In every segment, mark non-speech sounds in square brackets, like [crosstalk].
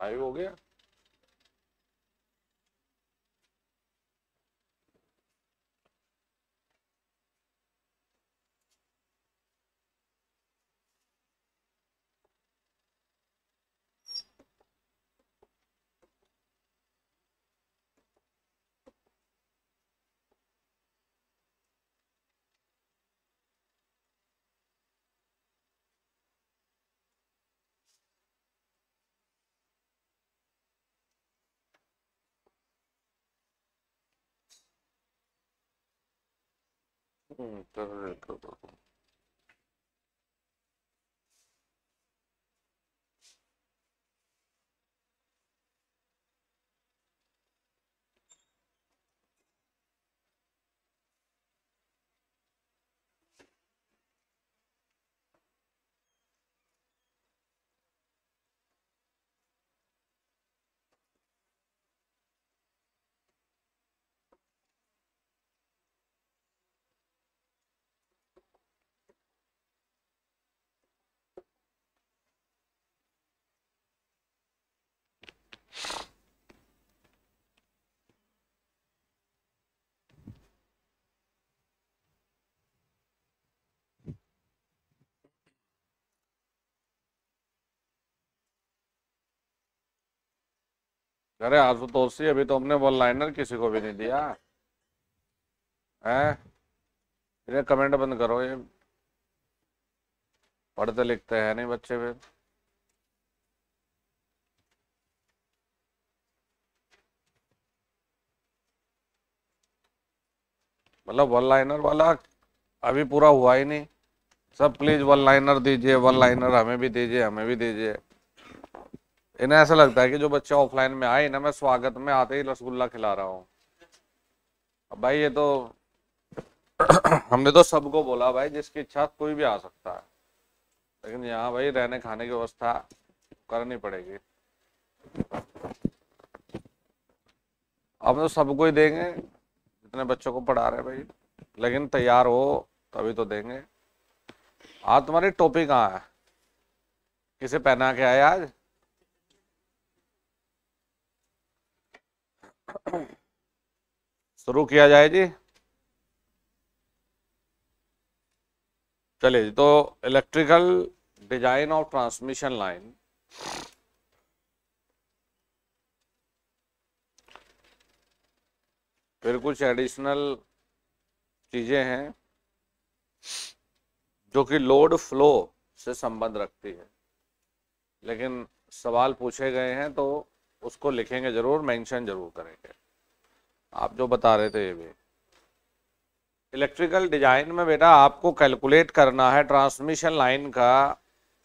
Five हो गया Интернет. अरे आशुतोषी अभी तो हमने वन लाइनर किसी को भी नहीं दिया है कमेंट बंद करो ये पढ़ते लिखते हैं नहीं बच्चे फिर मतलब वन लाइनर वाला अभी पूरा हुआ ही नहीं सब प्लीज वन लाइनर दीजिए वन लाइनर हमें भी दीजिए हमें भी दीजिए इन्हें ऐसा लगता है कि जो बच्चे ऑफलाइन में आए इन्हें मैं स्वागत में आते ही रसगुल्ला खिला रहा हूँ भाई ये तो [clears throat] हमने तो सबको बोला भाई जिसकी इच्छा कोई भी आ सकता है लेकिन यहाँ भाई रहने खाने की व्यवस्था करनी पड़ेगी अब तो सबको ही देंगे जितने बच्चों को पढ़ा रहे भाई लेकिन तैयार हो तभी तो देंगे आज तुम्हारी टोपी कहाँ है किसे पहना के आए आज [coughs] शुरू किया जाए जी चलिए तो electrical design of transmission line फिर कुछ एडिशनल चीजें हैं जो कि लोड फ्लो से संबंध रखती है लेकिन सवाल पूछे गए हैं तो उसको लिखेंगे ज़रूर मेंशन ज़रूर करेंगे आप जो बता रहे थे ये भी इलेक्ट्रिकल डिजाइन में बेटा आपको कैलकुलेट करना है ट्रांसमिशन लाइन का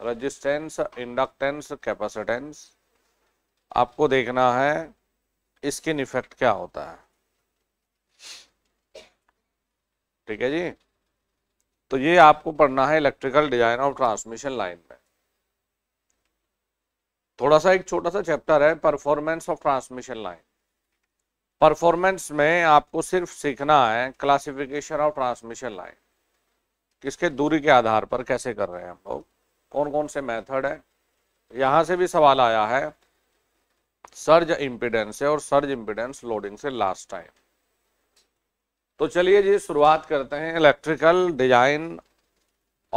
रजिस्टेंस इंडक्टेंस कैपेसिटेंस आपको देखना है स्किन इफेक्ट क्या होता है ठीक है जी तो ये आपको पढ़ना है electrical design of transmission line में थोड़ा सा एक छोटा सा चैप्टर है performance of transmission line performance में आपको सिर्फ सीखना है क्लासिफिकेशन ऑफ ट्रांसमिशन लाइन किसके दूरी के आधार पर कैसे कर रहे हैं हम लोग कौन कौन से मेथड है यहाँ से भी सवाल आया है सर्ज इम्पिडेंस से और सर्ज इम्पिडेंस लोडिंग से लास्ट टाइम तो चलिए जी शुरुआत करते हैं electrical design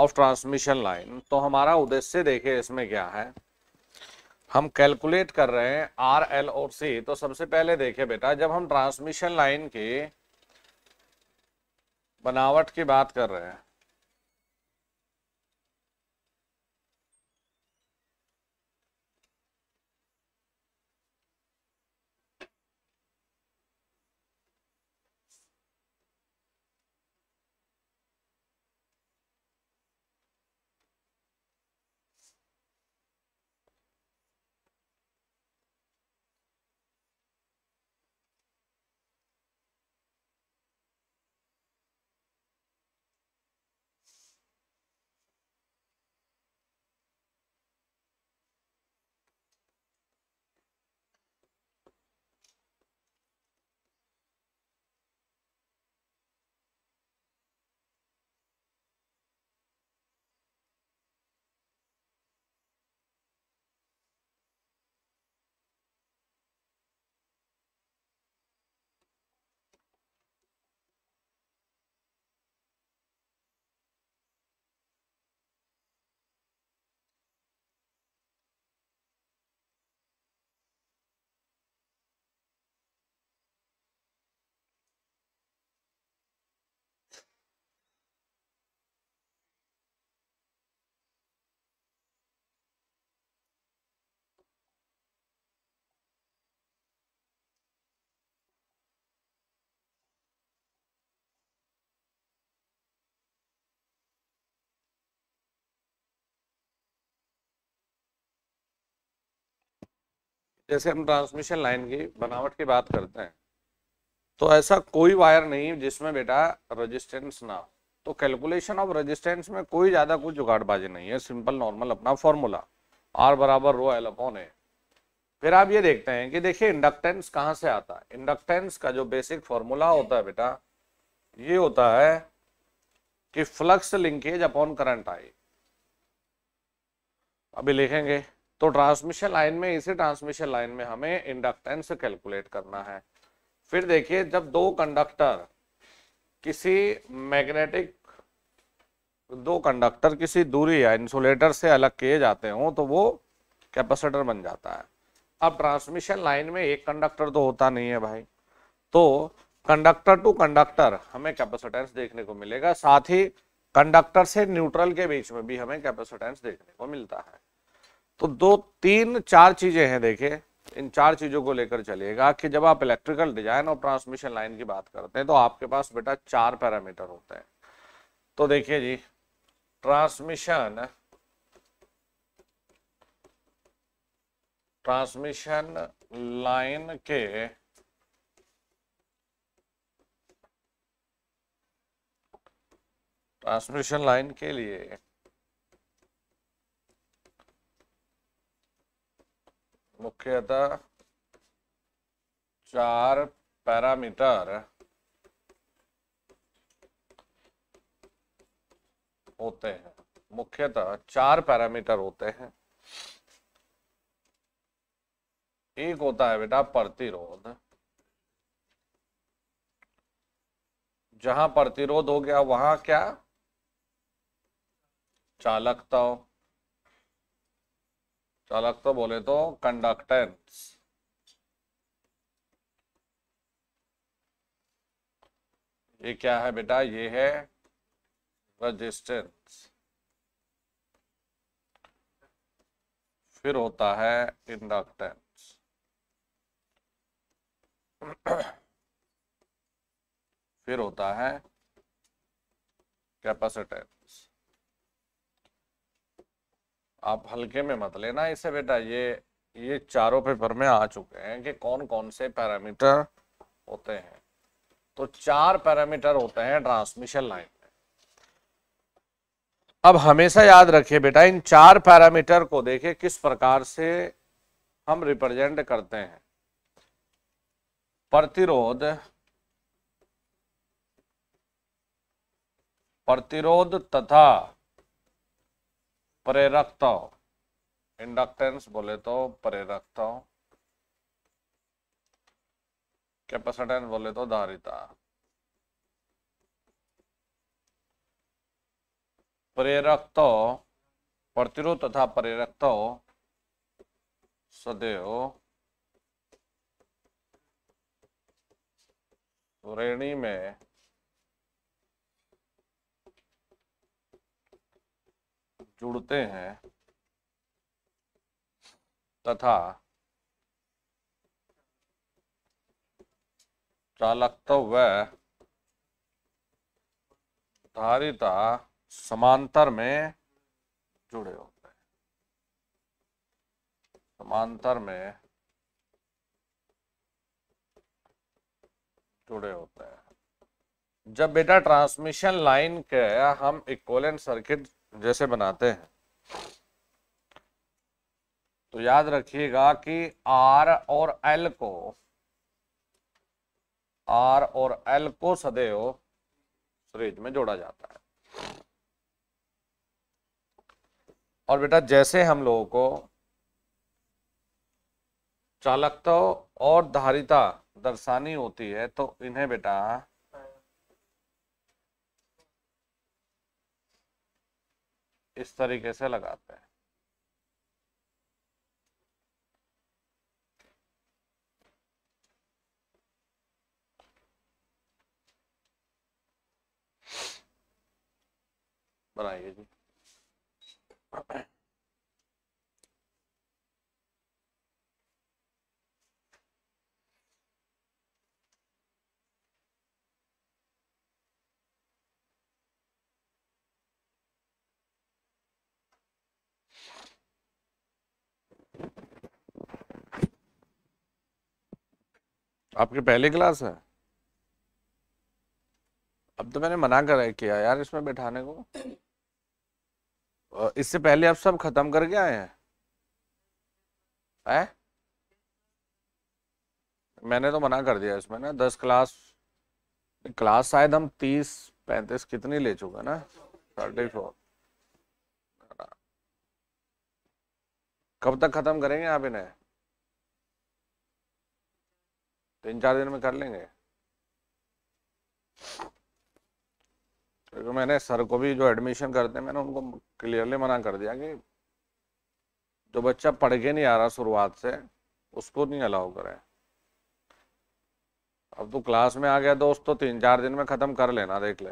of transmission line तो हमारा उद्देश्य देखे इसमें क्या है हम कैलकुलेट कर रहे हैं आर एल और सी तो सबसे पहले देखे बेटा जब हम ट्रांसमिशन लाइन के बनावट की बात कर रहे हैं जैसे हम ट्रांसमिशन लाइन की बनावट की बात करते हैं तो ऐसा कोई वायर नहीं जिसमें बेटा रजिस्टेंस ना तो कैलकुलेशन ऑफ रजिस्टेंस में कोई ज़्यादा कुछ जुगाड़बाजी नहीं है सिंपल नॉर्मल अपना फॉर्मूला आर बराबर रो एल अपॉन ए फिर आप ये देखते हैं कि देखिए इंडक्टेंस कहाँ से आता है इंडक्टेंस का जो बेसिक फॉर्मूला होता है बेटा ये होता है कि flux linkage upon current I अभी लिखेंगे तो ट्रांसमिशन लाइन में इसी ट्रांसमिशन लाइन में हमें इंडक्टेंस कैलकुलेट करना है फिर देखिए जब दो कंडक्टर किसी मैग्नेटिक दो कंडक्टर किसी दूरी या इंसुलेटर से अलग किए जाते हों तो वो कैपेसिटर बन जाता है अब ट्रांसमिशन लाइन में एक कंडक्टर तो होता नहीं है भाई तो कंडक्टर टू कंडक्टर हमें कैपेसिटेंस देखने को मिलेगा साथ ही कंडक्टर से न्यूट्रल के बीच में भी हमें कैपेसिटेंस देखने को मिलता है तो दो तीन चार चीजें हैं देखिए इन चार चीजों को लेकर चलिएगा कि जब आप इलेक्ट्रिकल डिजाइन और ट्रांसमिशन लाइन की बात करते हैं तो आपके पास बेटा चार पैरामीटर होते हैं तो देखिए जी ट्रांसमिशन ट्रांसमिशन लाइन के ट्रांसमिशन लाइन के लिए मुख्यतः चार पैरामीटर होते हैं मुख्यतः चार पैरामीटर होते हैं एक होता है बेटा प्रतिरोध जहां प्रतिरोध हो गया वहां क्या चालकता हो चालक तो बोले तो कंडक्टेंस ये क्या है बेटा ये है रजिस्टेंस फिर होता है इंडक्टेंस फिर होता है कैपेसिटेंस आप हल्के में मत लेना इसे बेटा ये ये चारों पेपर में आ चुके हैं कि कौन कौन से पैरामीटर होते हैं तो चार पैरामीटर होते हैं ट्रांसमिशन लाइन में अब हमेशा याद रखिए बेटा इन चार पैरामीटर को देखे किस प्रकार से हम रिप्रेजेंट करते हैं प्रतिरोध प्रतिरोध तथा प्रेरकताओं इंडक्टेंस बोले तो प्रेरकताओं कैपेसिटेंस बोले तो धारिता प्रेरकताओं प्रतिरोध तथा प्रेरकताओं सदैव श्रेणी में जुड़ते हैं तथा चालकत्व व धारिता समांतर में जुड़े होते हैं समांतर में जुड़े होते हैं जब बेटा ट्रांसमिशन लाइन के हम इक्वलेंट सर्किट जैसे बनाते हैं तो याद रखिएगा कि आर और एल को R और L को सदैव सीरीज में जोड़ा जाता है और बेटा जैसे हम लोगों को चालकता और धारिता दर्शानी होती है तो इन्हें बेटा इस तरीके से लगाते हैं बनाइए जी आपके पहले क्लास है अब तो मैंने मना कर किया यार इसमें बैठाने को इससे पहले आप सब खत्म करके आए हैं है? मैंने तो मना कर दिया इसमें ना दस क्लास क्लास शायद हम तीस पैंतीस कितनी ले चुका ना थर्टी फोर कब तक खत्म करेंगे आप इन्हें तीन चार दिन में कर लेंगे क्योंकि मैंने सर को भी जो एडमिशन करते हैं मैंने उनको क्लियरली मना कर दिया कि जो बच्चा पढ़ के नहीं आ रहा शुरुआत से उसको नहीं अलाउ करें अब तो क्लास में आ गया दोस्त तो तीन चार दिन में ख़त्म कर लेना देख ले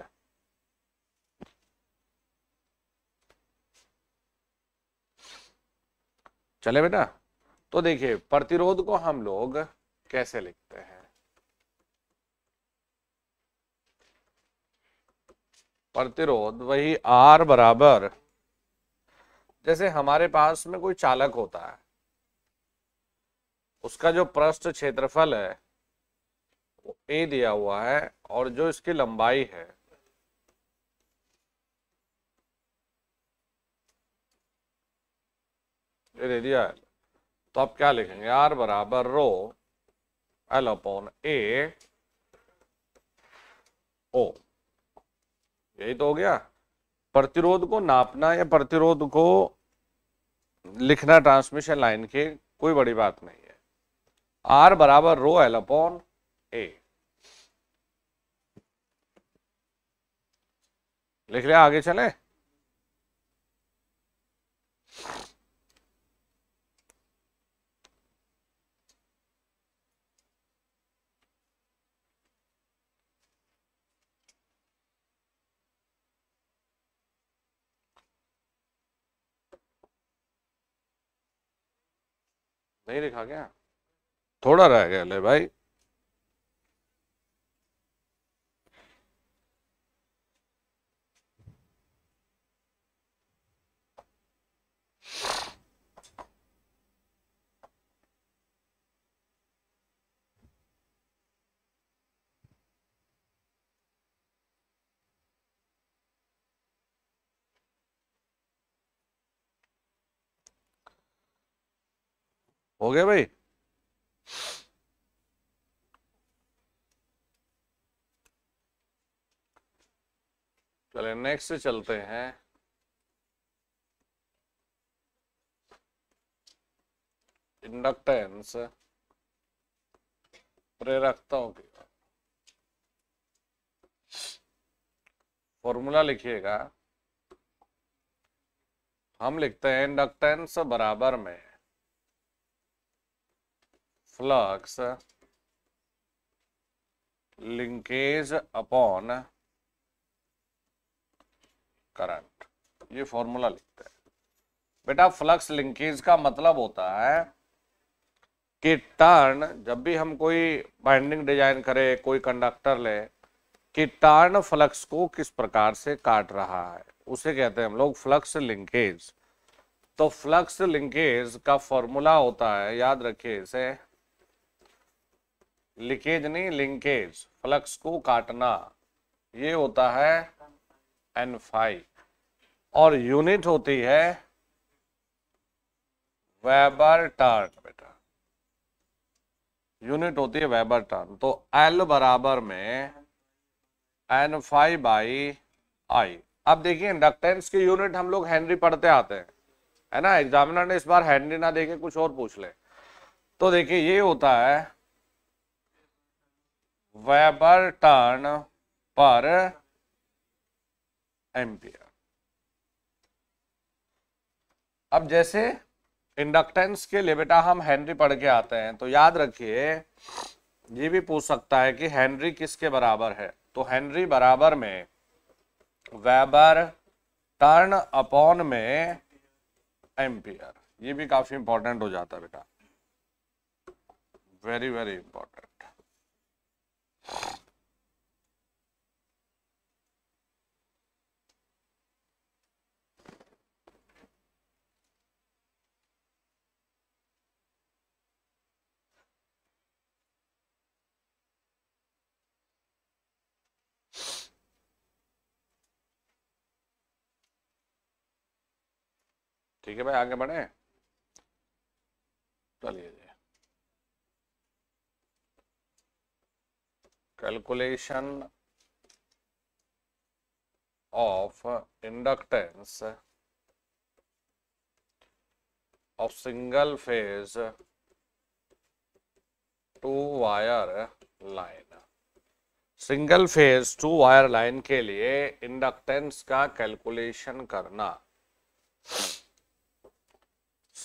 चले बेटा तो देखिए प्रतिरोध को हम लोग कैसे लिखें प्रतिरोध वही आर बराबर जैसे हमारे पास में कोई चालक होता है उसका जो पृष्ठ क्षेत्रफल है वो ए दिया हुआ है और जो इसकी लंबाई है ये दे दिया है तो आप क्या लिखेंगे आर बराबर रो एल अपॉन ए ओ यही तो हो गया प्रतिरोध को नापना या प्रतिरोध को लिखना ट्रांसमिशन लाइन के कोई बड़ी बात नहीं है आर बराबर रो एल अपॉन ए लिख लिया आगे चले नहीं लिखा क्या थोड़ा रह गया ले भाई हो गया भाई चले नेक्स्ट चलते हैं इंडक्टेंस प्रेरकताओं की फॉर्मूला लिखिएगा हम लिखते हैं इंडक्टेंस बराबर में flux लिंकेज अपॉन करंट ये फॉर्मूला लिखते हैं बेटा फ्लक्स लिंकेज का मतलब होता है कि टर्न जब भी हम कोई बाइंडिंग डिजाइन करें कोई कंडक्टर ले कि टर्न फ्लक्स को किस प्रकार से काट रहा है उसे कहते हैं हम लोग फ्लक्स लिंकेज तो फ्लक्स लिंकेज का फॉर्मूला होता है याद रखिए इसे लीकेज नहीं लिंकेज फ्लक्स को काटना ये होता है एन फाइव और यूनिट होती है वेबर टर्न बेटा यूनिट होती है वेबर टर्न तो एल बराबर में एन फाइव बाई आई अब देखिए इंडक्टेंस की यूनिट हम लोग हेनरी पढ़ते आते हैं है ना एग्जामिनर ने इस बार हेनरी ना देखे कुछ और पूछ ले तो देखिए ये होता है वेबर टर्न पर एम्पियर अब जैसे इंडक्टेंस के लिए बेटा हम हेनरी पढ़ के आते हैं तो याद रखिए ये भी पूछ सकता है कि हेनरी किसके बराबर है तो हेनरी बराबर में वेबर टर्न अपॉन में एम्पियर ये भी काफी इंपॉर्टेंट हो जाता है बेटा वेरी वेरी इंपॉर्टेंट ठीक है भाई आगे बढ़े चलिए calculation of inductance of single phase two wire line single phase two wire line के लिए इंडक्टेंस का कैलकुलेशन करना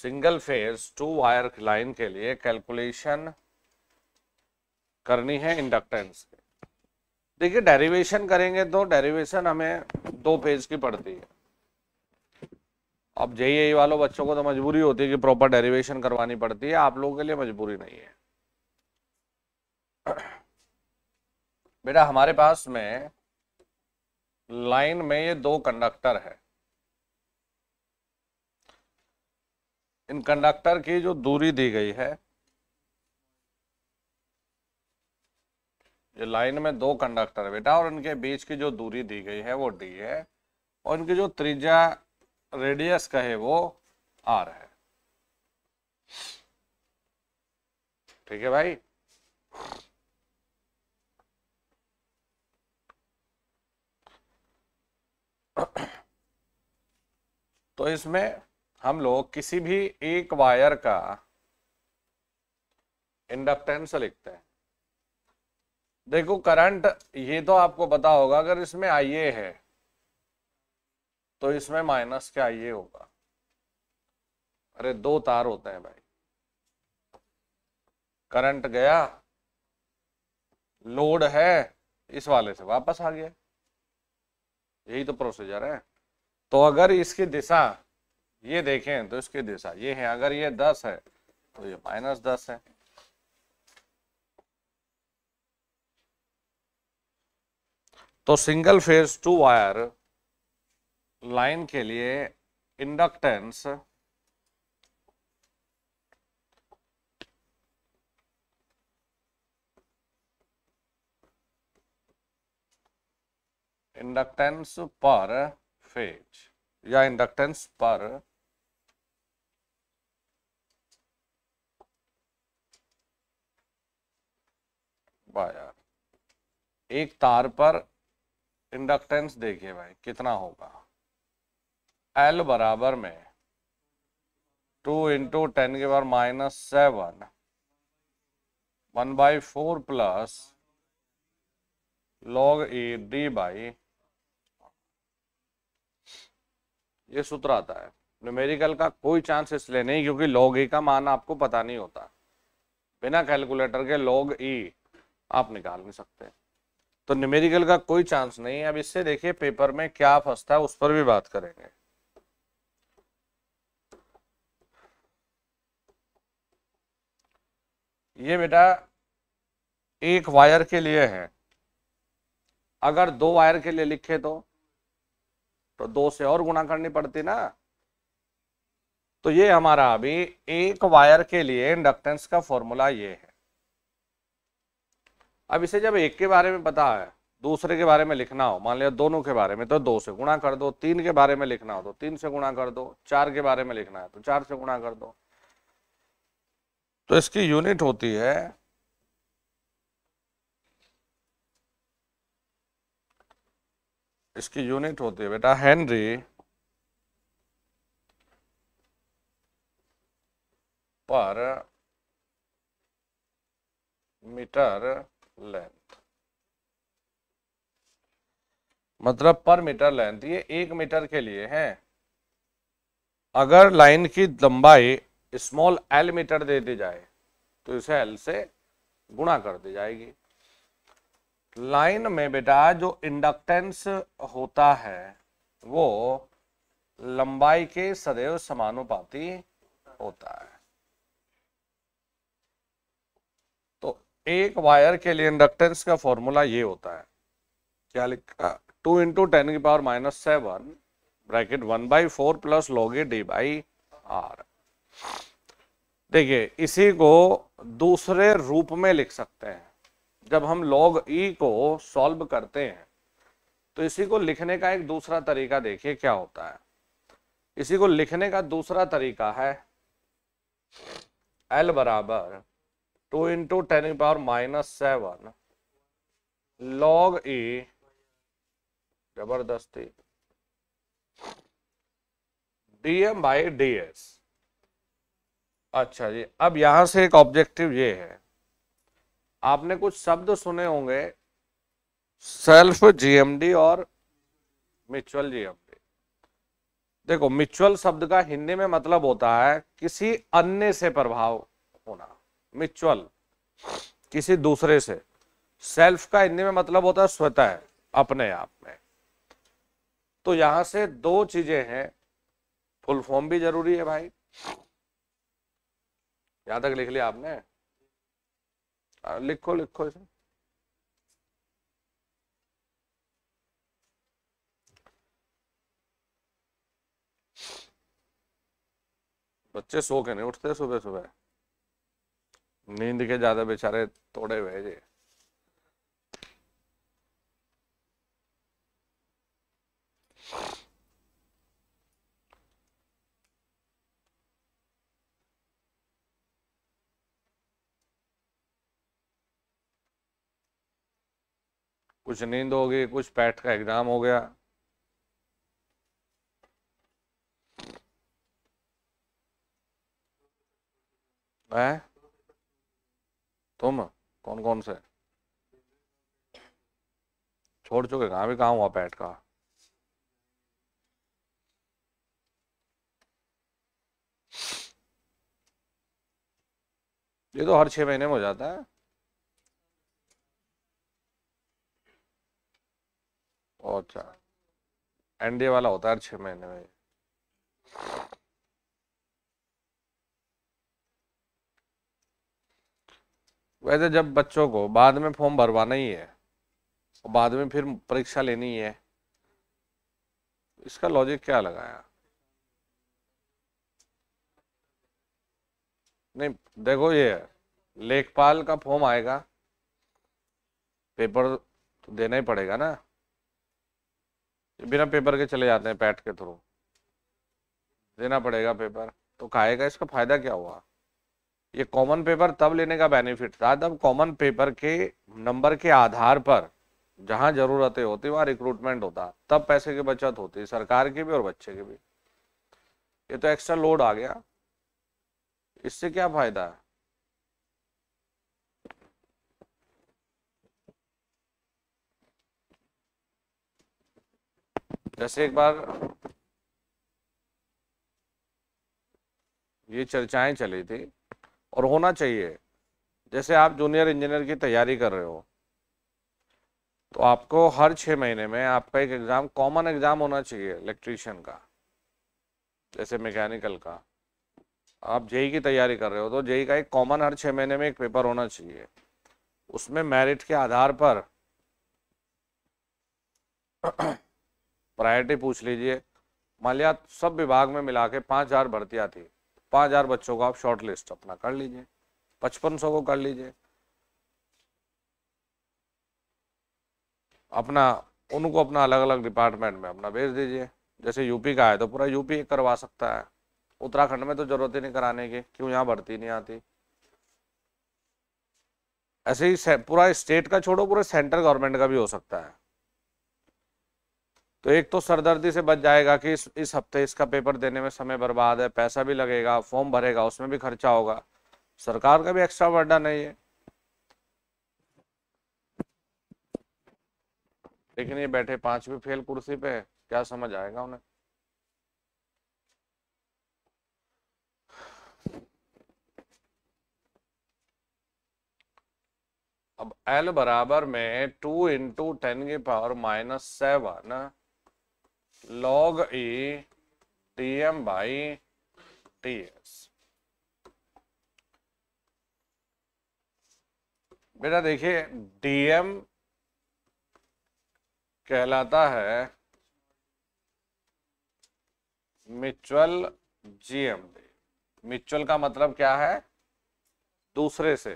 single phase two wire line के लिए कैलकुलेशन करनी है इंडक्टेंस की देखिए डेरिवेशन करेंगे तो डेरिवेशन हमें दो पेज की पड़ती है अब जेई e वालों बच्चों को तो मजबूरी होती है कि प्रॉपर डेरिवेशन करवानी पड़ती है आप लोगों के लिए मजबूरी नहीं है [clears throat] बेटा हमारे पास में लाइन में ये दो कंडक्टर है इन कंडक्टर की जो दूरी दी गई है ये लाइन में दो कंडक्टर बेटा और उनके बीच की जो दूरी दी गई है वो डी है और इनकी जो त्रिज्या रेडियस का है वो आर है ठीक है भाई तो इसमें हम लोग किसी भी एक वायर का इंडक्टेंस लिखते हैं देखो करंट ये तो आपको पता होगा अगर इसमें आई ए है तो इसमें माइनस क्या आई ए होगा अरे दो तार होते हैं भाई करंट गया लोड है इस वाले से वापस आ गया यही तो प्रोसीजर है तो अगर इसकी दिशा ये देखें तो इसकी दिशा ये है अगर ये दस है तो ये माइनस दस है तो single phase two wire line के लिए इंडक्टेंस इंडक्टेंस पर फेज या इंडक्टेंस पर वायर एक तार पर इंडक्टेंस देखिए भाई कितना होगा एल बराबर में टू इंटू टेन के बार minus seven one by four plus log A D by ये सूत्र आता है न्यूमेरिकल का कोई चांस इसलिए नहीं क्योंकि लॉग ए का मान आपको पता नहीं होता बिना कैलकुलेटर के लॉग ई e आप निकाल नहीं सकते तो न्यूमेरिकल का कोई चांस नहीं है अब इससे देखिए पेपर में क्या फंसता है उस पर भी बात करेंगे ये बेटा एक वायर के लिए है अगर दो वायर के लिए लिखे तो तो दो से और गुणा करनी पड़ती ना तो ये हमारा अभी एक वायर के लिए इंडक्टेंस का फॉर्मूला ये है अब इसे जब एक के बारे में पता है दूसरे के बारे में लिखना हो मान लिया दोनों के बारे में तो दो से गुणा कर दो तीन के बारे में लिखना हो तो तीन से गुणा कर दो चार के बारे में लिखना है तो चार से गुणा कर दो तो इसकी यूनिट होती है इसकी यूनिट होती है बेटा हेनरी पर मीटर लेंथ मतलब पर मीटर लेंथ ये एक मीटर के लिए है अगर लाइन की लंबाई स्मॉल एल मीटर दे दी जाए तो इसे एल से गुणा कर दी जाएगी लाइन में बेटा जो इंडक्टेंस होता है वो लंबाई के सदैव समानुपाती होता है एक वायर के लिए इंडक्टेंस का फॉर्मूला ये होता है क्या लिखा टू इंटू टेन की power minus seven bracket one by four plus log e D by R देखिए इसी को दूसरे रूप में लिख सकते हैं जब हम लॉग ई e को सॉल्व करते हैं तो इसी को लिखने का एक दूसरा तरीका देखिए क्या होता है इसी को लिखने का दूसरा तरीका है एल बराबर टू इंटू टेन की power minus seven log A जबरदस्ती डीएम बाई एस अच्छा जी अब यहां से एक ऑब्जेक्टिव ये है आपने कुछ शब्द सुने होंगे सेल्फ जीएमडी और म्यूचुअल जीएमडी देखो म्यूचुअल शब्द का हिंदी में मतलब होता है किसी अन्य से प्रभाव होना म्यूचुअल किसी दूसरे से सेल्फ का हिंदी में मतलब होता है स्वतः अपने आप में तो यहां से दो चीजें हैं फुल फॉर्म भी जरूरी है भाई यहां तक लिख लिया आपने हाँ, लिखो लिखो इसे बच्चे सो के नहीं उठते सुबह सुबह नींद के ज्यादा बेचारे तोड़े हुए जी कुछ नींद हो गई कुछ पैट का एग्जाम हो गया है तुम कौन कौन से छोड़ चुके कहा भी कहा हुआ पैट का ये तो हर छह महीने में हो जाता है अच्छा एनडीए वाला होता है हर छह महीने में वैसे जब बच्चों को बाद में फॉर्म भरवाना ही है और बाद में फिर परीक्षा लेनी है इसका लॉजिक क्या लगाया नहीं देखो ये लेखपाल का फॉर्म आएगा पेपर तो देना ही पड़ेगा ना बिना पेपर के चले जाते हैं पैट के थ्रू देना पड़ेगा पेपर तो खाएगा इसका फायदा क्या हुआ ये कॉमन पेपर तब लेने का बेनिफिट था तब कॉमन पेपर के नंबर के आधार पर जहां ज़रूरतें होती वहां रिक्रूटमेंट होता तब पैसे की बचत होती सरकार की भी और बच्चे की भी ये तो एक्स्ट्रा लोड आ गया इससे क्या फायदा है जैसे एक बार ये चर्चाएं चली थी और होना चाहिए जैसे आप जूनियर इंजीनियर की तैयारी कर रहे हो तो आपको हर छः महीने में आपका एक एग्ज़ाम कॉमन एग्ज़ाम होना चाहिए इलेक्ट्रीशियन का जैसे मैकेनिकल का आप जेई की तैयारी कर रहे हो तो जेई का एक कॉमन हर छः महीने में एक पेपर होना चाहिए उसमें मेरिट के आधार पर [clears throat] प्रायोरिटी पूछ लीजिए मान लिया सब विभाग में मिला के पाँच हज़ार भर्तियाँ थी पाँच हजार बच्चों को आप शॉर्ट लिस्ट अपना कर लीजिए पचपन सौ को कर लीजिए अपना उनको अपना अलग अलग डिपार्टमेंट में अपना भेज दीजिए जैसे यूपी का है तो पूरा यूपी करवा सकता है उत्तराखंड में तो जरूरत ही नहीं कराने की क्यों यहाँ भर्ती नहीं आती ऐसे ही पूरा स्टेट का छोड़ो पूरे सेंट्रल गवर्नमेंट का भी हो सकता है तो एक तो सरदर्दी से बच जाएगा कि इस इस हफ्ते इसका पेपर देने में समय बर्बाद है पैसा भी लगेगा फॉर्म भरेगा उसमें भी खर्चा होगा सरकार का भी एक्स्ट्रा वर्डा नहीं है लेकिन ये बैठे पांचवी फेल कुर्सी पे क्या समझ आएगा उन्हें अब एल बराबर में टू इंटू टेन की power minus seven log E Tm by Ts. बेटा देखिए dm कहलाता है म्यूचुअल जीएमडी म्यूचुअल का मतलब क्या है दूसरे से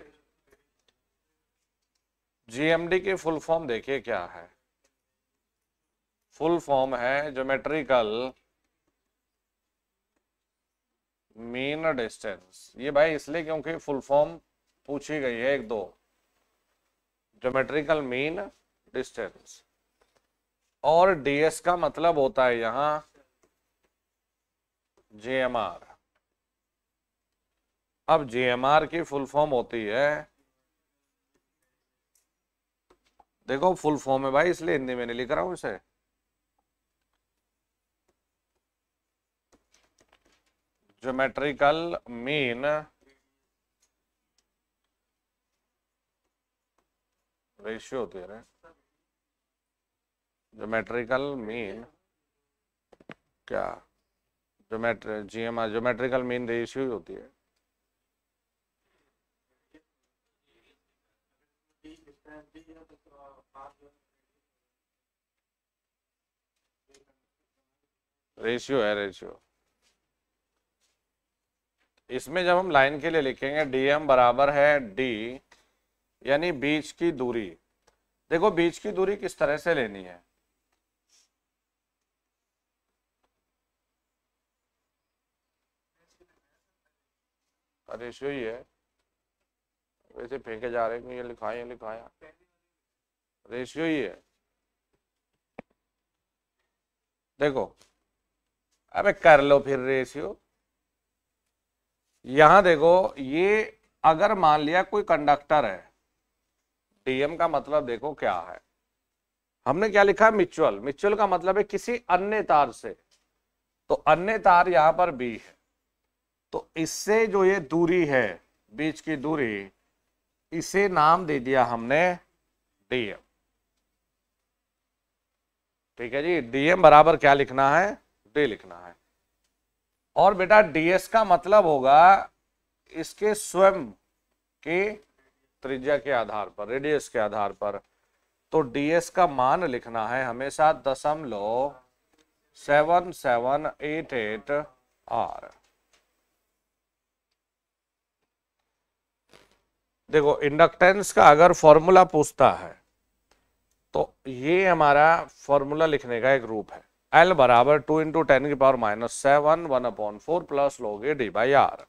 जीएमडी के फुल फॉर्म देखिए क्या है फुल फॉर्म है ज्योमेट्रिकल मीन डिस्टेंस ये भाई इसलिए क्योंकि फुल फॉर्म पूछी गई है एक दो ज्योमेट्रिकल मीन डिस्टेंस और डीएस का मतलब होता है यहां जेएमआर अब जेएमआर की फुल फॉर्म होती है देखो फुल फॉर्म है भाई इसलिए हिंदी में नहीं लिख रहा हूं इसे ज्योमेट्रिकल मीन रेशियो दे रहे ज्योमेट्रिकल मीन क्या geometry G M geometrical mean ratio ही होती है रेशियो है रेशियो इसमें जब हम लाइन के लिए लिखेंगे डी एम बराबर है डी यानी बीच की दूरी देखो बीच की दूरी किस तरह से लेनी है ही है वैसे फेंके जा रहे हैं ये लिखाया लिखा लिखाया रेशियो ही है देखो अबे कर लो फिर रेशियो यहां देखो ये अगर मान लिया कोई कंडक्टर है डीएम का मतलब देखो क्या है हमने क्या लिखा है म्यूचुअल म्यूचुअल का मतलब है किसी अन्य तार से तो अन्य तार यहां पर बी है तो इससे जो ये दूरी है बीच की दूरी इसे नाम दे दिया हमने डीएम ठीक है जी डीएम बराबर क्या लिखना है डी लिखना है और बेटा डीएस का मतलब होगा इसके स्वयं के त्रिज्या के आधार पर रेडियस के आधार पर तो डीएस का मान लिखना है हमेशा दशमलव seven seven eight eight R देखो इंडक्टेंस का अगर फॉर्मूला पूछता है तो ये हमारा फॉर्मूला लिखने का एक रूप है एल बराबर टू इंटू टेन की power minus seven one upon four plus log e D by R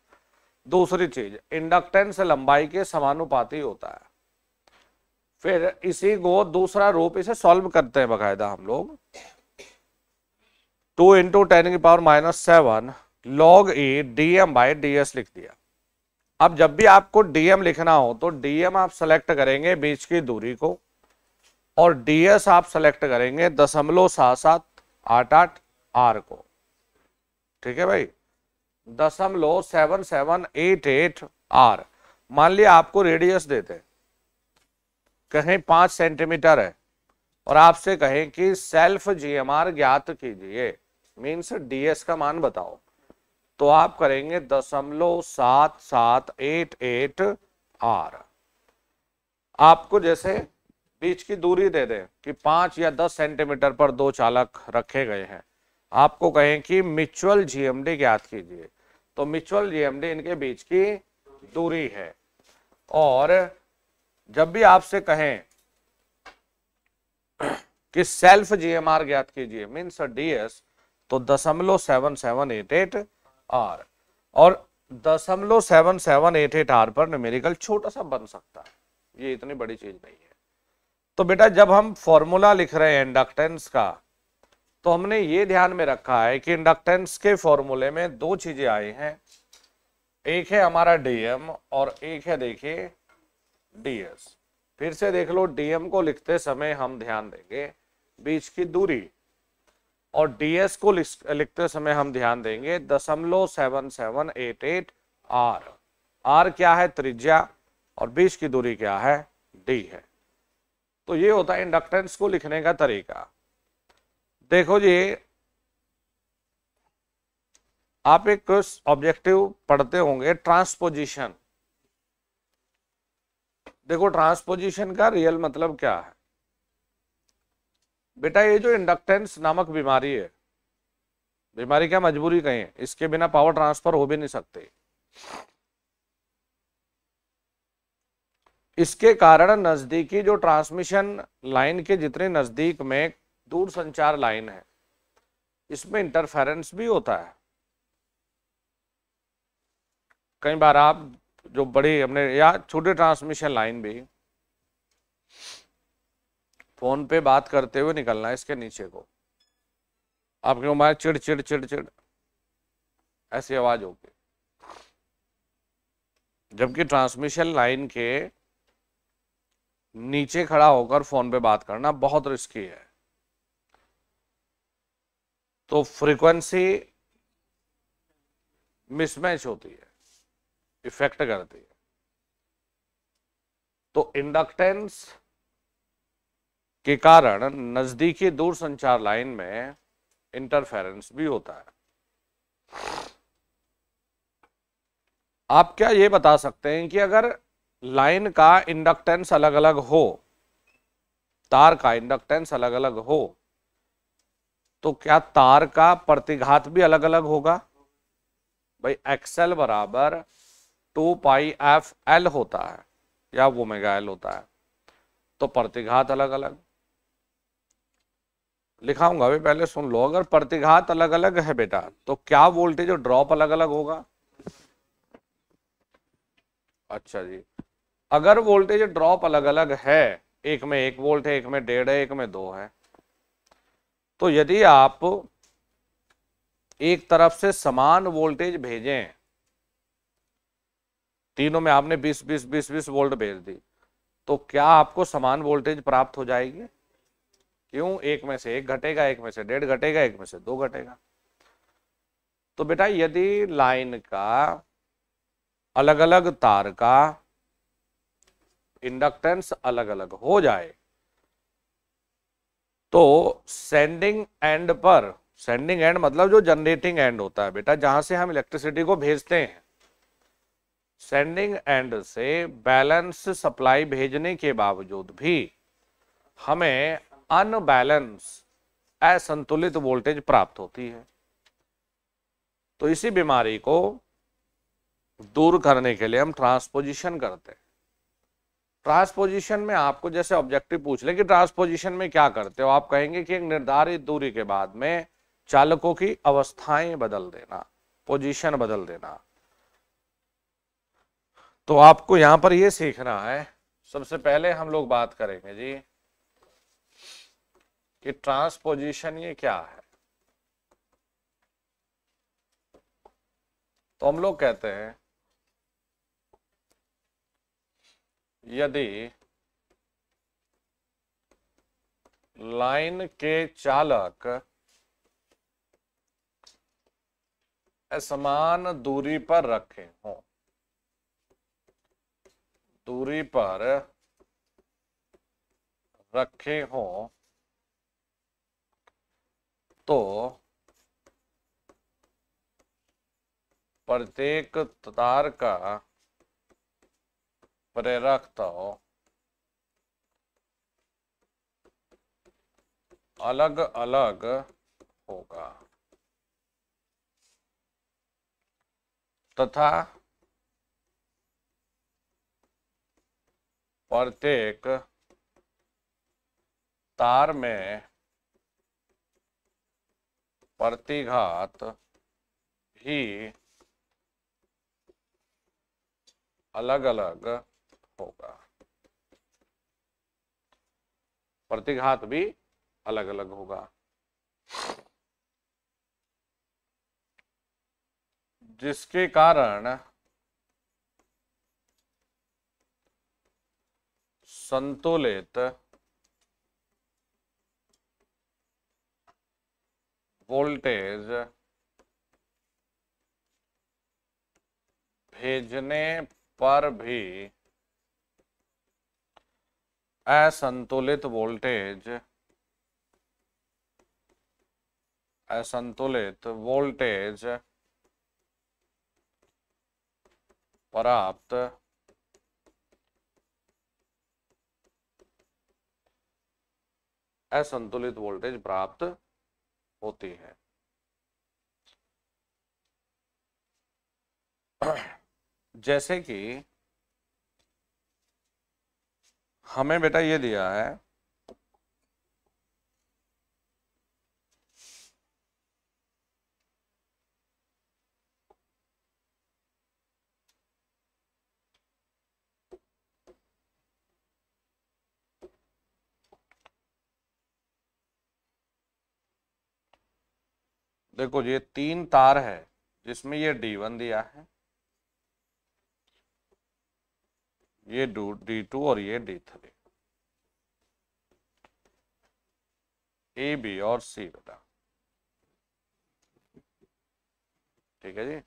दूसरी चीज इंडक्टेंस लंबाई के समानुपाती होता है फिर इसी को दूसरा रूप इसे सॉल्व करते हैं बकायदा हम लोग टू इंटू टेन की power minus seven log E D M by D S लिख दिया अब जब भी आपको डीएम लिखना हो तो डीएम आप सेलेक्ट करेंगे बीच की दूरी को और डीएस आप सेलेक्ट करेंगे दशमलव सात सात आठ आठ आर को ठीक है भाई दशमलव seven seven eight eight R मान लिया आपको रेडियस देते कहें पांच सेंटीमीटर है और आपसे कहें कि सेल्फ जीएमआर ज्ञात कीजिए मीन्स डीएस का मान बताओ तो आप करेंगे दशमलव सात सात एट एट आर आपको जैसे बीच की दूरी दे दें कि पाँच या दस सेंटीमीटर पर दो चालक रखे गए हैं आपको कहें कि म्यूचुअल जीएमडी ज्ञात कीजिए तो म्यूचुअल जीएमडी इनके बीच की दूरी है और जब भी आपसे कहें कि सेल्फ जीएमआर ज्ञात कीजिए मीन्स डीएस तो दशमलव seven seven eight eight R और दशमलव seven seven eight eight R पर न्यूमेरिकल छोटा सा बन सकता है ये इतनी बड़ी चीज नहीं है तो बेटा जब हम फॉर्मूला लिख रहे हैं इंडक्टेंस का तो हमने ये ध्यान में रखा है कि इंडक्टेंस के फॉर्मूले में दो चीजें आई हैं एक है हमारा डीएम और एक है देखिए डीएस फिर से देख लो डीएम को लिखते समय हम ध्यान देंगे बीच की दूरी और डीएस को लिखते समय हम ध्यान देंगे दशमलव seven seven eight eight R R क्या है त्रिज्या और बीच की दूरी क्या है डी है तो ये होता है इंडक्टेंस को लिखने का तरीका देखो जी आप एक ऑब्जेक्टिव पढ़ते होंगे ट्रांसपोजिशन देखो ट्रांसपोजिशन का रियल मतलब क्या है बेटा ये जो इंडक्टेंस नामक बीमारी है बीमारी क्या मजबूरी कहीं इसके बिना पावर ट्रांसफर हो भी नहीं सकते इसके कारण नज़दीकी जो ट्रांसमिशन लाइन के जितने नज़दीक में दूर संचार लाइन है इसमें इंटरफेरेंस भी होता है कई बार आप जो बड़ी हमने या छोटे ट्रांसमिशन लाइन भी फोन पे बात करते हुए निकलना है इसके नीचे को आपके मोबाइल चिड़ चिड़ चिड़ चिड़ ऐसी आवाज होगी जबकि ट्रांसमिशन लाइन के नीचे खड़ा होकर फोन पे बात करना बहुत रिस्की है तो फ्रीक्वेंसी मिसमैच होती है इफेक्ट करती है तो इंडक्टेंस के कारण नजदीकी दूर संचार लाइन में इंटरफेरेंस भी होता है आप क्या यह बता सकते हैं कि अगर लाइन का इंडक्टेंस अलग अलग हो तार का इंडक्टेंस अलग अलग हो तो क्या तार का प्रतिघात भी अलग अलग होगा भाई एक्सएल बराबर टू पाई एफ एल होता है या वो मेगा एल होता है तो प्रतिघात अलग अलग लिखाऊंगा अभी पहले सुन लो अगर प्रतिघात अलग अलग है बेटा तो क्या वोल्टेज और ड्रॉप अलग अलग होगा अच्छा जी अगर वोल्टेज ड्रॉप अलग अलग है एक में एक वोल्ट है एक में डेढ़ है एक में दो है तो यदि आप एक तरफ से समान वोल्टेज भेजें तीनों में आपने 20 20 20 20 वोल्ट भेज दी तो क्या आपको समान वोल्टेज प्राप्त हो जाएगी क्यों एक में से एक घटेगा एक में से डेढ़ घटेगा एक में से दो घटेगा तो बेटा यदि लाइन का अलग अलग तार का इंडक्टेंस अलग अलग हो जाए तो सेंडिंग एंड पर सेंडिंग एंड मतलब जो जनरेटिंग एंड होता है बेटा जहां से हम इलेक्ट्रिसिटी को भेजते हैं सेंडिंग एंड से बैलेंस सप्लाई भेजने के बावजूद भी हमें अनबैलेंस असंतुलित वोल्टेज प्राप्त होती है तो इसी बीमारी को दूर करने के लिए हम ट्रांसपोजिशन करते हैं ट्रांसपोजिशन में आपको जैसे ऑब्जेक्टिव पूछ ले कि ट्रांसपोजिशन में क्या करते हो आप कहेंगे कि एक निर्धारित दूरी के बाद में चालकों की अवस्थाएं बदल देना पोजीशन बदल देना तो आपको यहां पर यह सीखना है सबसे पहले हम लोग बात करेंगे जी कि ट्रांसपोजिशन ये क्या है तो हम लोग कहते हैं यदि लाइन के चालक समान दूरी पर रखे हों दूरी पर रखे हों तो प्रत्येक तार का प्रेरक अलग अलग होगा तथा प्रत्येक तार में प्रतिघात ही अलग अलग होगा प्रतिघात भी अलग अलग होगा जिसके कारण संतुलित वोल्टेज भेजने पर भी असंतुलित वोल्टेज असंतुलित वोल्टेज प्राप्त असंतुलित वोल्टेज प्राप्त होती है [clears throat] जैसे कि हमें बेटा ये दिया है देखो ये तीन तार है जिसमें ये D1 दिया है ये डू डी टू और ये डी थ्री ए बी और सी बेटा ठीक है जी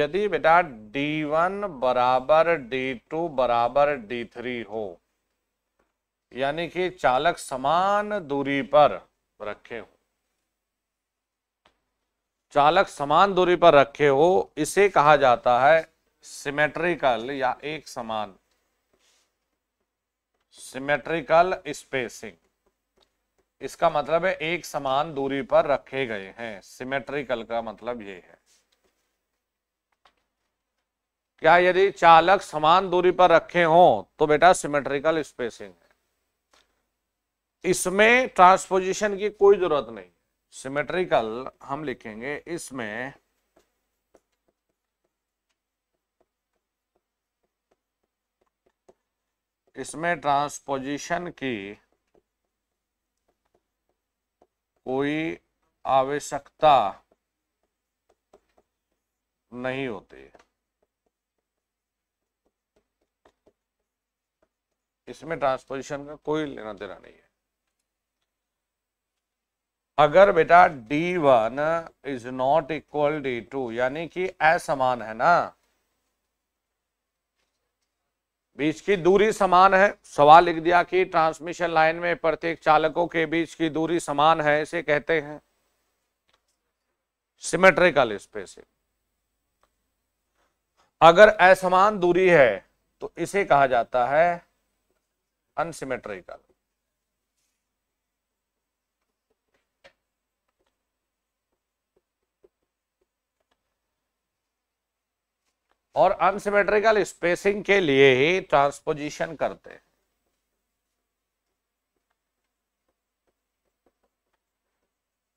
यदि बेटा डी वन बराबर डी टू बराबर डी थ्री हो यानी कि चालक समान दूरी पर रखे हो चालक समान दूरी पर रखे हो इसे कहा जाता है सिमेट्रिकल या एक समान सिमेट्रिकल स्पेसिंग इसका मतलब है एक समान दूरी पर रखे गए हैं सिमेट्रिकल का मतलब ये है क्या यदि चालक समान दूरी पर रखे हो तो बेटा सिमेट्रिकल स्पेसिंग है इसमें ट्रांसपोजिशन की कोई जरूरत नहीं सिमेट्रिकल हम लिखेंगे इसमें इसमें ट्रांसपोजिशन की कोई आवश्यकता नहीं होती इसमें ट्रांसपोजिशन का कोई लेना देना नहीं है अगर बेटा D one is not equal D two यानी कि असमान है ना बीच की दूरी समान है सवाल लिख दिया कि ट्रांसमिशन लाइन में प्रत्येक चालकों के बीच की दूरी समान है इसे कहते हैं सिमेट्रिकल स्पेसिंग अगर असमान दूरी है तो इसे कहा जाता है अनसिमेट्रिकल और अनसिमेट्रिकल स्पेसिंग के लिए ही ट्रांसपोजिशन करते हैं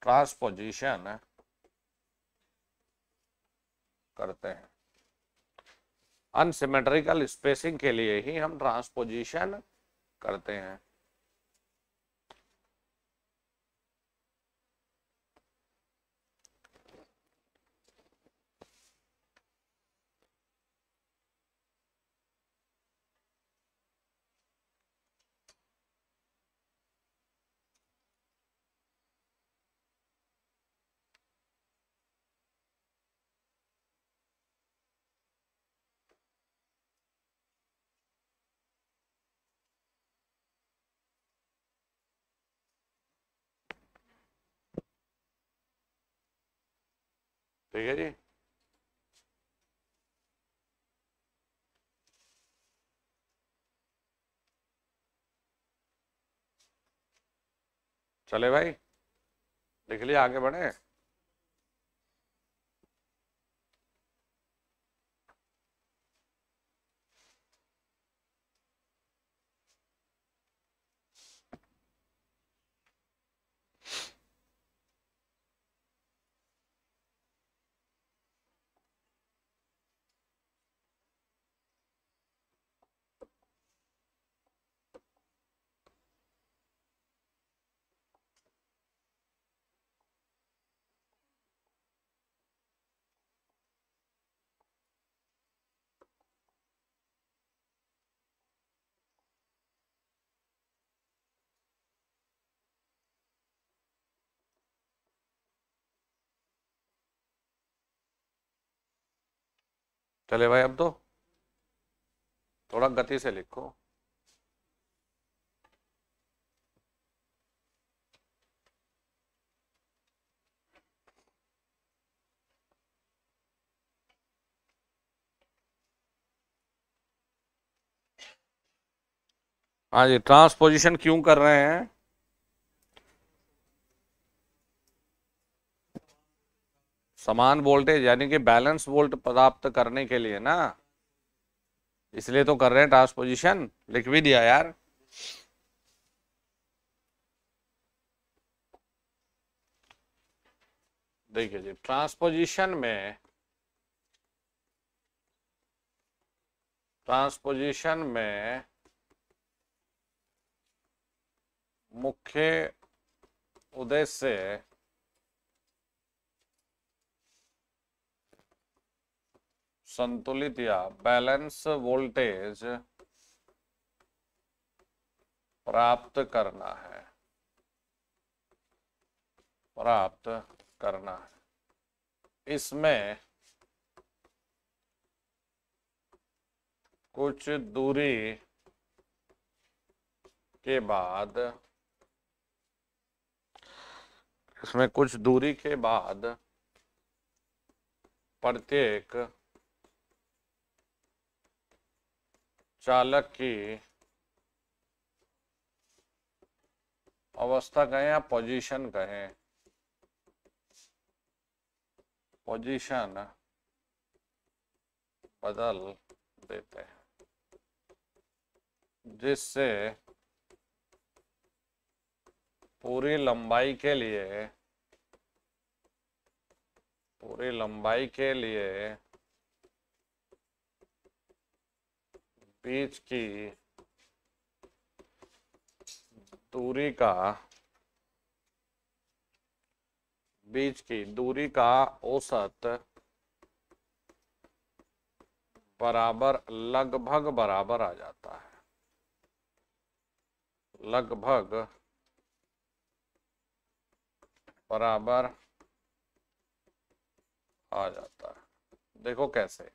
ट्रांसपोजिशन करते हैं अनसिमेट्रिकल स्पेसिंग के लिए ही हम ट्रांसपोजिशन करते हैं ठीक है जी चले भाई लिख लिया आगे बढ़े चले भाई अब तो थोड़ा गति से लिखो हाँ जी ट्रांसपोजिशन क्यों कर रहे हैं समान वोल्टेज यानी कि बैलेंस वोल्ट प्राप्त करने के लिए ना इसलिए तो कर रहे हैं ट्रांसपोजिशन लिख भी दिया यार देखिए जी ट्रांसपोजिशन में ट्रांसपोजिशन में मुख्य उद्देश्य संतुलित या बैलेंस वोल्टेज प्राप्त करना है प्राप्त करना है इसमें कुछ दूरी के बाद इसमें कुछ दूरी के बाद प्रत्येक चालक की अवस्था कहें या पोजीशन कहें पोजीशन बदल देते हैं जिससे पूरी लंबाई के लिए पूरी लंबाई के लिए बीच की दूरी का बीच की दूरी का औसत बराबर लगभग बराबर आ जाता है लगभग बराबर आ जाता है देखो कैसे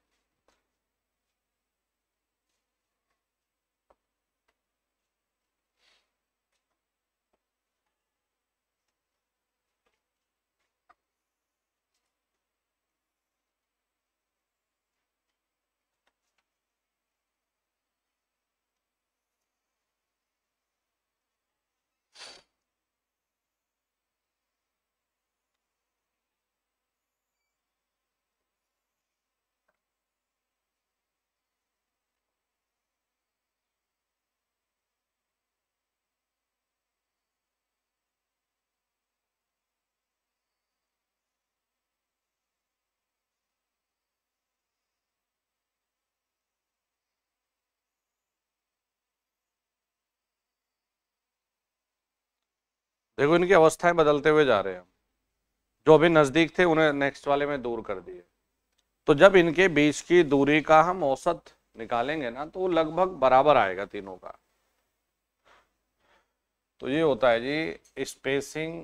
देखो इनकी अवस्थाएं बदलते हुए जा रहे हैं जो अभी नज़दीक थे उन्हें नेक्स्ट वाले में दूर कर दिए तो जब इनके बीच की दूरी का हम औसत निकालेंगे ना तो लगभग बराबर आएगा तीनों का तो ये होता है जी स्पेसिंग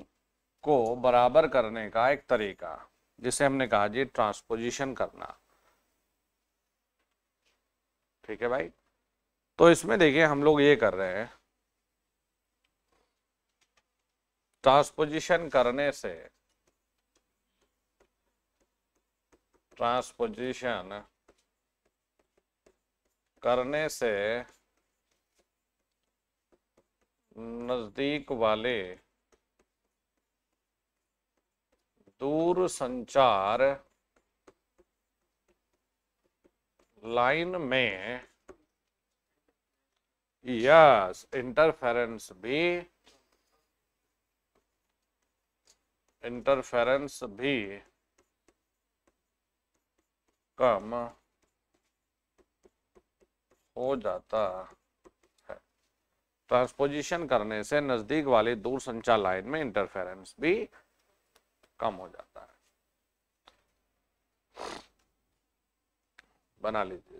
को बराबर करने का एक तरीका जिसे हमने कहा जी ट्रांसपोजिशन करना ठीक है भाई तो इसमें देखिए हम लोग ये कर रहे हैं ट्रांसपोजिशन करने से ट्रांसपोजिशन करने से नजदीक वाले दूर संचार लाइन में यस इंटरफेरेंस भी इंटरफेरेंस भी कम हो जाता है ट्रांसपोजिशन करने से नज़दीक वाले दूर संचार लाइन में इंटरफेरेंस भी कम हो जाता है बना लीजिए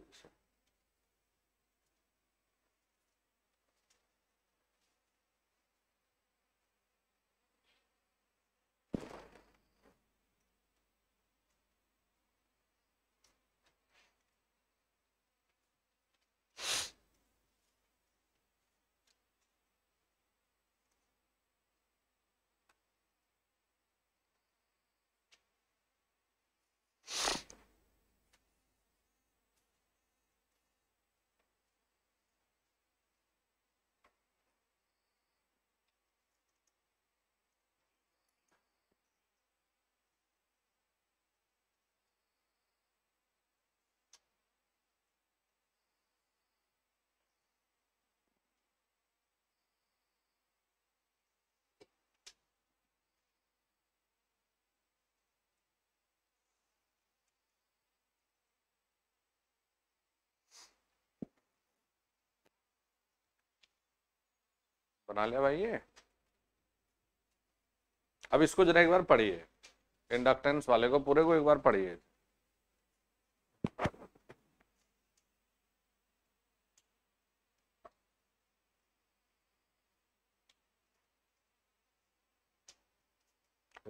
बना लिया भाई ये अब इसको जरा एक बार पढ़िए इंडक्टेंस वाले को पूरे को एक बार पढ़िए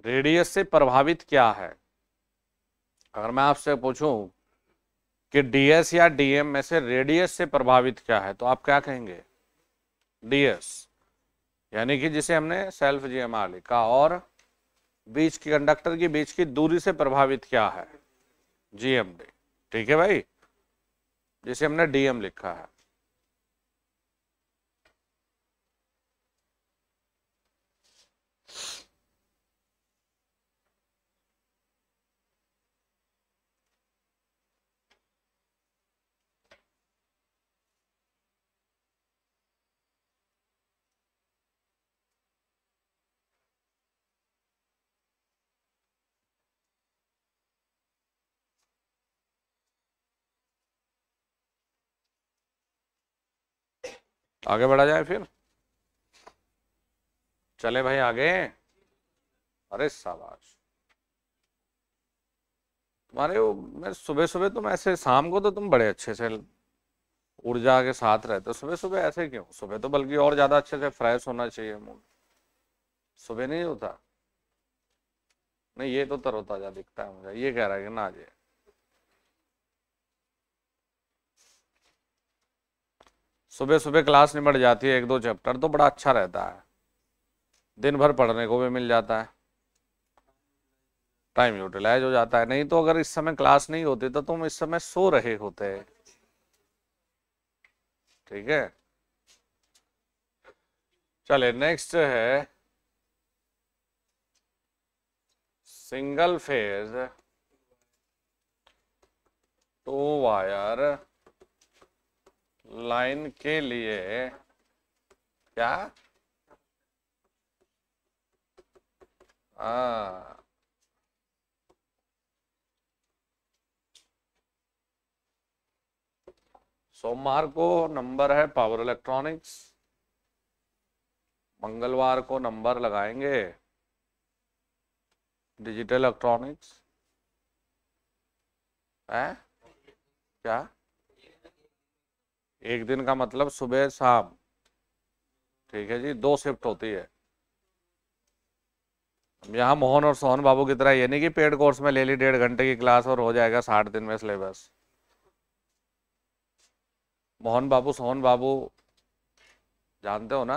रेडियस से प्रभावित क्या है अगर मैं आपसे पूछूं कि डीएस या डीएम में से रेडियस से प्रभावित क्या है तो आप क्या कहेंगे डीएस यानी कि जिसे हमने सेल्फ जीएमआर लिखा और बीच की कंडक्टर की बीच की दूरी से प्रभावित क्या है जीएमडी ठीक है भाई जिसे हमने डीएम लिखा है आगे बढ़ा जाए फिर चले भाई आगे अरे शाबाश तुम्हारे वो मैं सुबह सुबह तुम ऐसे शाम को तो तुम बड़े अच्छे से ऊर्जा के साथ रहते हो सुबह सुबह ऐसे क्यों सुबह तो बल्कि और ज़्यादा अच्छे से फ्रेश होना चाहिए मूड सुबह नहीं होता नहीं ये तो तरोताज़ा दिखता है मुझे ये कह रहा है कि ना अजय सुबह सुबह क्लास निमट जाती है एक दो चैप्टर तो बड़ा अच्छा रहता है दिन भर पढ़ने को भी मिल जाता है टाइम यूटिलाइज हो जाता है नहीं तो अगर इस समय क्लास नहीं होती तो तुम इस समय सो रहे होते ठीक है चले नेक्स्ट है single phase two wire line के लिए क्या आ, सोमवार को नंबर है पावर इलेक्ट्रॉनिक्स मंगलवार को नंबर लगाएंगे डिजिटल इलेक्ट्रॉनिक्स है क्या एक दिन का मतलब सुबह शाम ठीक है जी दो शिफ्ट होती है यहाँ मोहन और सोहन बाबू की तरह ये नहीं कि पेड कोर्स में ले ली डेढ़ घंटे की क्लास और हो जाएगा साठ दिन में सिलेबस मोहन बाबू सोहन बाबू जानते हो ना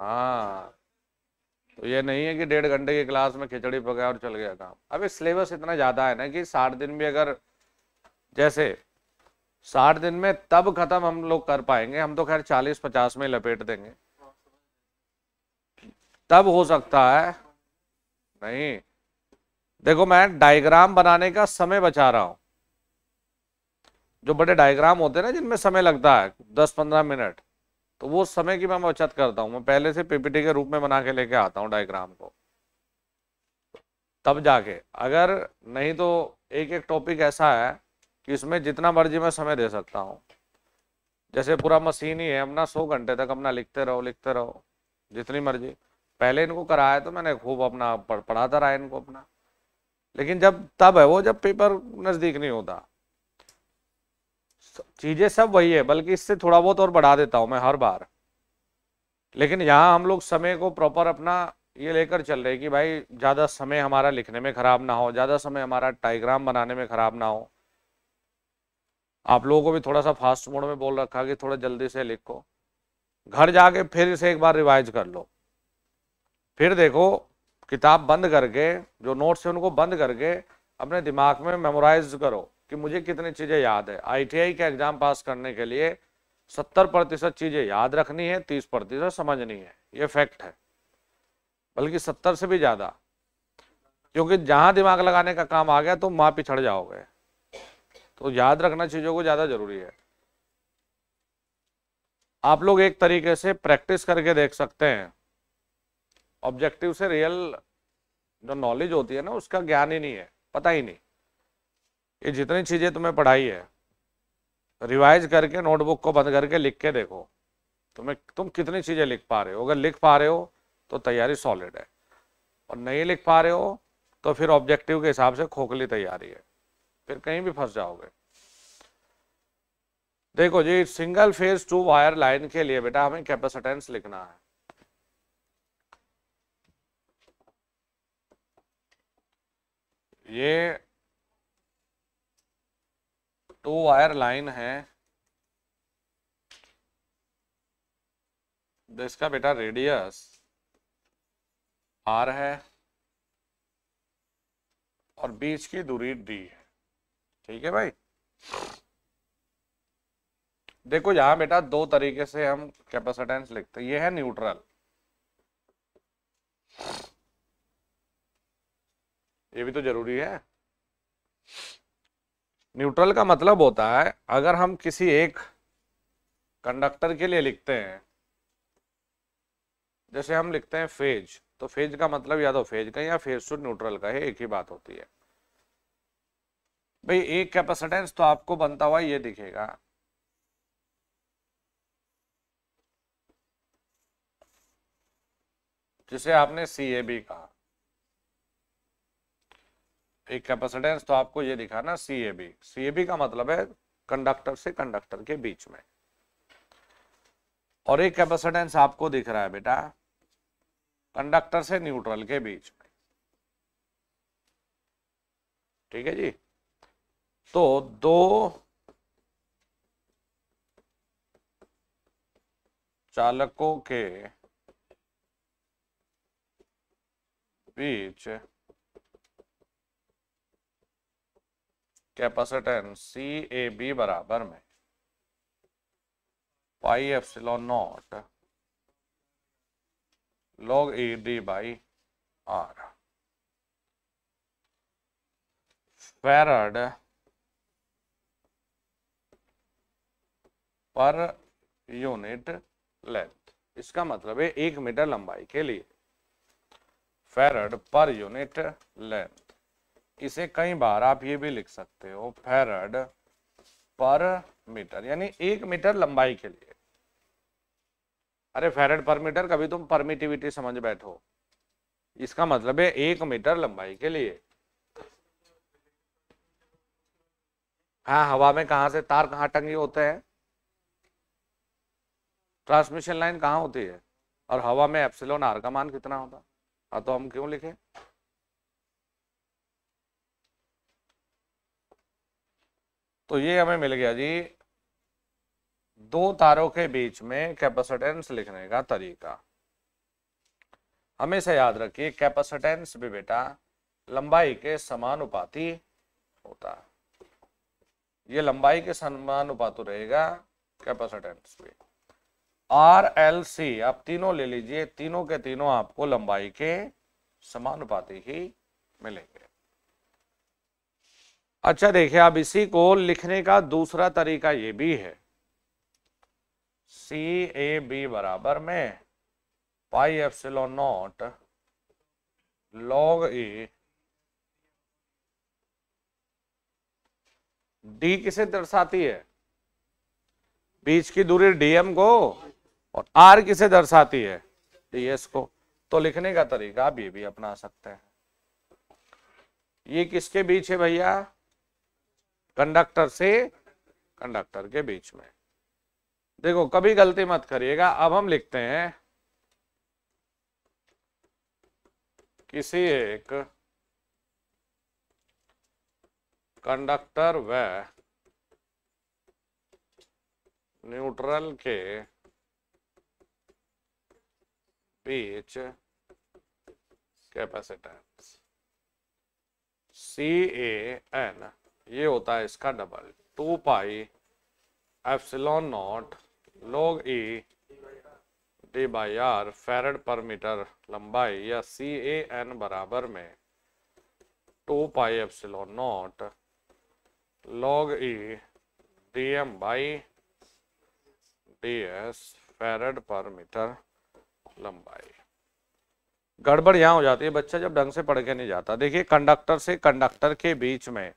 हाँ तो ये नहीं है कि डेढ़ घंटे की क्लास में खिचड़ी पकाया और चल गया काम अभी सिलेबस इतना ज़्यादा है ना कि साठ दिन भी अगर जैसे साठ दिन में तब खत्म हम लोग कर पाएंगे हम तो खैर चालीस पचास में लपेट देंगे तब हो सकता है नहीं देखो मैं डायग्राम बनाने का समय बचा रहा हूं जो बड़े डायग्राम होते हैं ना जिनमें समय लगता है दस पंद्रह मिनट तो वो समय की मैं बचत करता हूं मैं पहले से पीपीटी के रूप में बना के लेके आता हूं डायग्राम को तब जाके अगर नहीं तो एक एक टॉपिक ऐसा है इसमें जितना मर्जी मैं समय दे सकता हूँ जैसे पूरा मशीन ही है अपना सौ घंटे तक अपना लिखते रहो लिखते रहो जितनी मर्जी पहले इनको कराया तो मैंने खूब अपना पढ़ाता रहा इनको अपना लेकिन जब तब है वो जब पेपर नज़दीक नहीं होता चीज़ें सब वही है बल्कि इससे थोड़ा बहुत और बढ़ा देता हूँ मैं हर बार लेकिन यहाँ हम लोग समय को प्रॉपर अपना ये लेकर चल रहे कि भाई ज़्यादा समय हमारा लिखने में ख़राब ना हो ज़्यादा समय हमारा डाइग्राम बनाने में ख़राब ना हो आप लोगों को भी थोड़ा सा फास्ट मोड में बोल रखा कि थोड़ा जल्दी से लिखो घर जाके फिर इसे एक बार रिवाइज कर लो फिर देखो किताब बंद करके जो नोट्स हैं उनको बंद करके अपने दिमाग में मेमोराइज करो कि मुझे कितनी चीज़ें याद है आईटीआई के एग्ज़ाम पास करने के लिए सत्तर प्रतिशत चीज़ें याद रखनी है तीस प्रतिशत समझनी है ये फैक्ट है बल्कि सत्तर से भी ज़्यादा क्योंकि जहाँ दिमाग लगाने का काम आ गया तो माँ पिछड़ जाओगे तो याद रखना चीज़ों को ज़्यादा ज़रूरी है आप लोग एक तरीके से प्रैक्टिस करके देख सकते हैं ऑब्जेक्टिव से रियल जो नॉलेज होती है ना उसका ज्ञान ही नहीं है पता ही नहीं ये जितनी चीज़ें तुम्हें पढ़ाई है रिवाइज करके नोटबुक को बंद करके लिख के देखो तुम्हें तुम कितनी चीज़ें लिख पा रहे हो अगर लिख पा रहे हो तो तैयारी सॉलिड है और नहीं लिख पा रहे हो तो फिर ऑब्जेक्टिव के हिसाब से खोखली तैयारी है फिर कहीं भी फंस जाओगे देखो जी single phase two wire line के लिए बेटा हमें कैपेसिटेंस लिखना है ये टू वायर लाइन है तो इसका बेटा रेडियस आर है और बीच की दूरी डी है ठीक है भाई देखो यहां बेटा दो तरीके से हम कैपेसिटेंस लिखते हैं ये है न्यूट्रल ये भी तो जरूरी है न्यूट्रल का मतलब होता है अगर हम किसी एक कंडक्टर के लिए लिखते हैं जैसे हम लिखते हैं फेज तो फेज का मतलब या तो फेज का या फेज टू न्यूट्रल का है एक ही बात होती है भाई एक कैपेसिटेंस तो आपको बनता हुआ ये दिखेगा जिसे आपने सी ए बी कहा एक कैपेसिटेंस तो आपको ये दिखा ना सी A B C A B का मतलब है कंडक्टर से कंडक्टर के बीच में और एक कैपेसिटेंस आपको दिख रहा है बेटा कंडक्टर से न्यूट्रल के बीच में ठीक है जी तो दो चालकों के बीच कैपेसिटेंस सी ए बी बराबर में pi epsilon naught log E D by R farad per unit length इसका मतलब है एक मीटर लंबाई के लिए फेरड पर यूनिट लेंथ इसे कई बार आप ये भी लिख सकते हो फेरड पर मीटर यानी एक मीटर लंबाई के लिए अरे फेरड पर मीटर कभी तुम परमिटिविटी समझ बैठो इसका मतलब है एक मीटर लंबाई के लिए हाँ हवा में कहा से तार कहाँ टंगे होते हैं ट्रांसमिशन लाइन कहाँ होती है और हवा में एप्सिलोन आर का मान कितना होता हाँ तो हम क्यों लिखे तो ये हमें मिल गया जी दो तारों के बीच में कैपेसिटेंस लिखने का तरीका हमेशा याद रखिए कैपेसिटेंस भी बेटा लंबाई के समानुपाती होता है ये लंबाई के समानुपात रहेगा कैपेसिटेंस भी आर एल सी आप तीनों ले लीजिए तीनों के तीनों आपको लंबाई के समानुपाती ही मिलेंगे अच्छा देखिए अब इसी को लिखने का दूसरा तरीका ये भी है सी ए बी बराबर में pi epsilon naught log A D किसे दर्शाती है बीच की दूरी डीएम को और आर किसे दर्शाती है डीएस को तो लिखने का तरीका आप ये भी अपना सकते हैं ये किसके बीच है भैया कंडक्टर से कंडक्टर के बीच में देखो कभी गलती मत करिएगा अब हम लिखते हैं किसी एक कंडक्टर व न्यूट्रल के pitch capacitance C A N ये होता है इसका double two pi epsilon naught log E D by R farad per metre लंबाई या सी ए एन बराबर में two pi epsilon naught log E D M by D S farad per metre लंबाई गड़बड़ यहां हो जाती है बच्चा जब ढंग से पढ़ के नहीं जाता देखिए कंडक्टर से कंडक्टर के बीच में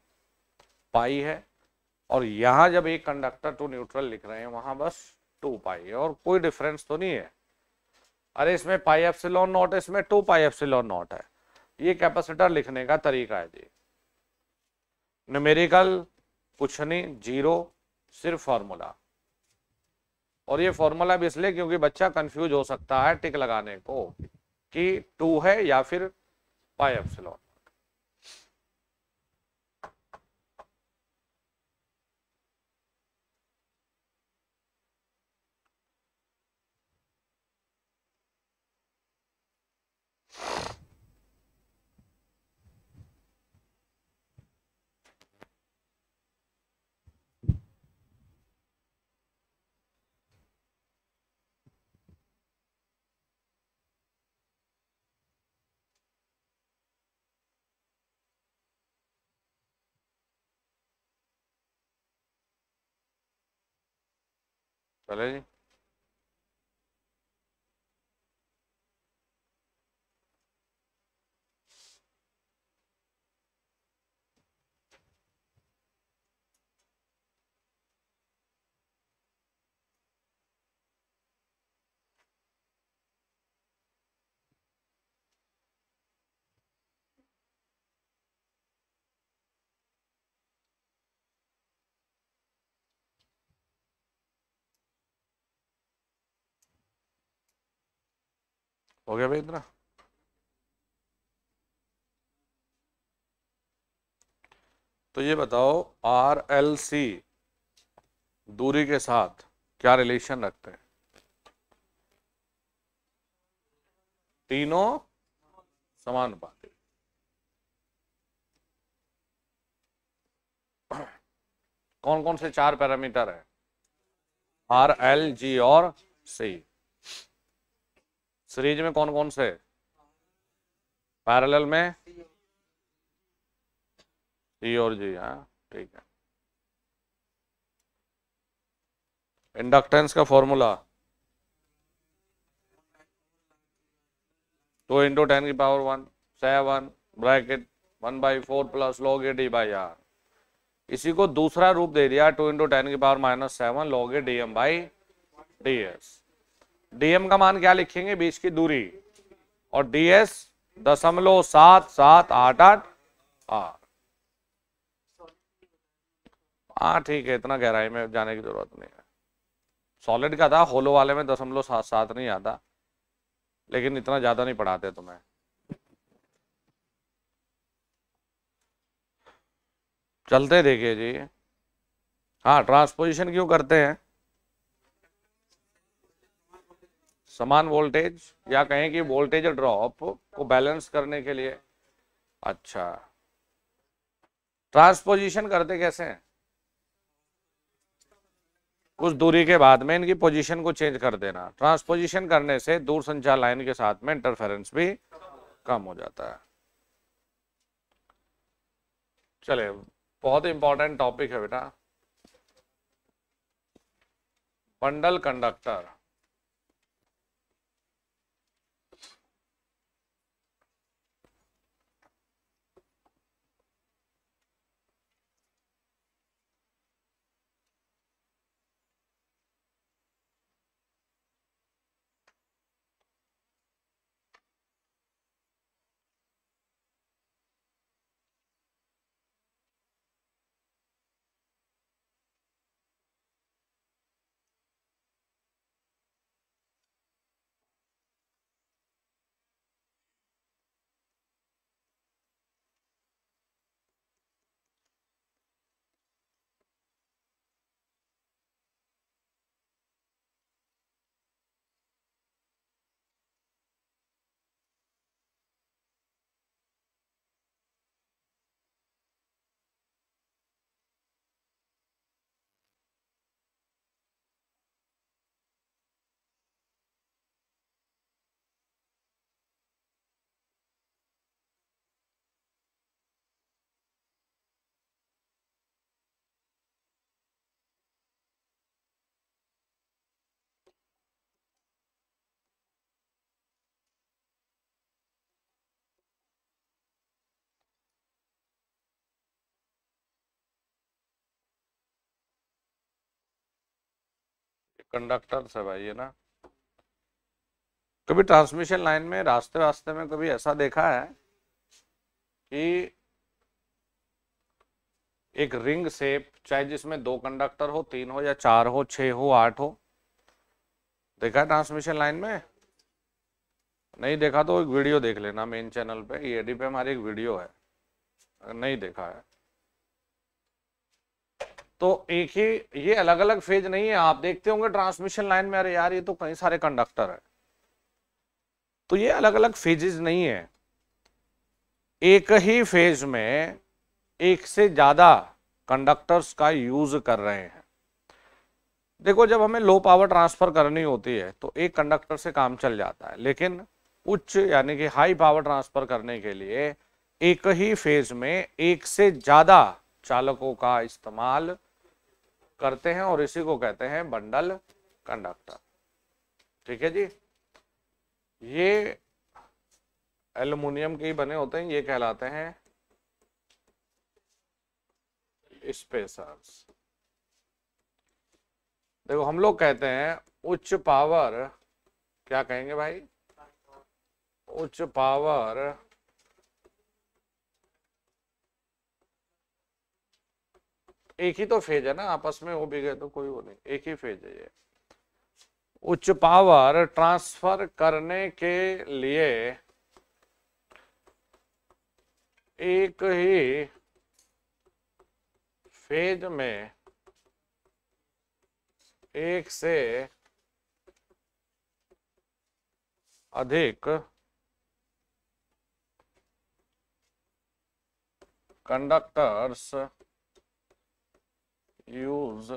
पाई है और यहां जब एक कंडक्टर टू न्यूट्रल लिख रहे हैं वहां बस टू पाई है और कोई डिफरेंस तो नहीं है अरे इसमें पाई एप्सिलॉन नॉट है इसमें टू पाई एप्सिलॉन नॉट है ये कैपेसिटर लिखने का तरीका है जी न्यूमेरिकल कुछ नहीं जीरो सिर्फ फॉर्मूला और ये फॉर्मूला भी इसलिए क्योंकि बच्चा कंफ्यूज हो सकता है टिक लगाने को कि टू है या फिर पाई एप्सिलॉन Beleza? हो गया भाई इतना तो ये बताओ आर एल सी दूरी के साथ क्या रिलेशन रखते हैं तीनों समानुपातिक कौन कौन से चार पैरामीटर है आर एल जी और सी सीरीज में कौन कौन से पैरेलल में सी और जी हाँ ठीक है इंडक्टेंस का फॉर्मूला टू इंटू टेन की power one seven bracket one by four plus log A D by R इसी को दूसरा रूप दे दिया टू इंटू टेन की power minus seven log A D M by D S DM का मान क्या लिखेंगे बीच की दूरी और डीएस दशमलव सात सात आठ आठ आठ हाँ ठीक है इतना गहराई में जाने की जरूरत नहीं है सॉलिड का था होलो वाले में दशमलव सात सात नहीं आता लेकिन इतना ज़्यादा नहीं पढ़ाते तुम्हें चलते देखिए जी हाँ ट्रांसपोजिशन क्यों करते हैं समान वोल्टेज या कहें कि वोल्टेज ड्रॉप को बैलेंस करने के लिए अच्छा ट्रांसपोजिशन करते कैसे हैं कुछ दूरी के बाद में इनकी पोजीशन को चेंज कर देना ट्रांसपोजिशन करने से दूर संचार लाइन के साथ में इंटरफेरेंस भी कम हो जाता है चले बहुत इंपॉर्टेंट टॉपिक है बेटा बंडल कंडक्टर कंडक्टर है भाई है ना कभी ट्रांसमिशन लाइन में रास्ते रास्ते में कभी ऐसा देखा है कि एक रिंग शेप चाहे जिसमें दो कंडक्टर हो तीन हो या चार हो छ हो आठ हो देखा है ट्रांसमिशन लाइन में नहीं देखा तो एक वीडियो देख लेना मेन चैनल पे ईएडी पे हमारी एक वीडियो है नहीं देखा है तो एक ही ये अलग अलग फेज नहीं है आप देखते होंगे ट्रांसमिशन लाइन में अरे यार ये तो कई सारे कंडक्टर है तो ये अलग अलग फेजेज नहीं है एक ही फेज में एक से ज्यादा कंडक्टर्स का यूज कर रहे हैं देखो जब हमें लो पावर ट्रांसफर करनी होती है तो एक कंडक्टर से काम चल जाता है लेकिन उच्च यानी कि हाई पावर ट्रांसफर करने के लिए एक ही फेज में एक से ज्यादा चालकों का इस्तेमाल करते हैं और इसी को कहते हैं बंडल कंडक्टर ठीक है जी ये एल्युमिनियम के ही बने होते हैं ये कहलाते हैं स्पेसर्स देखो हम लोग कहते हैं उच्च पावर क्या कहेंगे भाई उच्च पावर एक ही तो फेज है ना आपस में हो भी गए तो कोई वो नहीं एक ही फेज है ये उच्च पावर ट्रांसफर करने के लिए एक ही फेज में एक से अधिक कंडक्टर्स यूज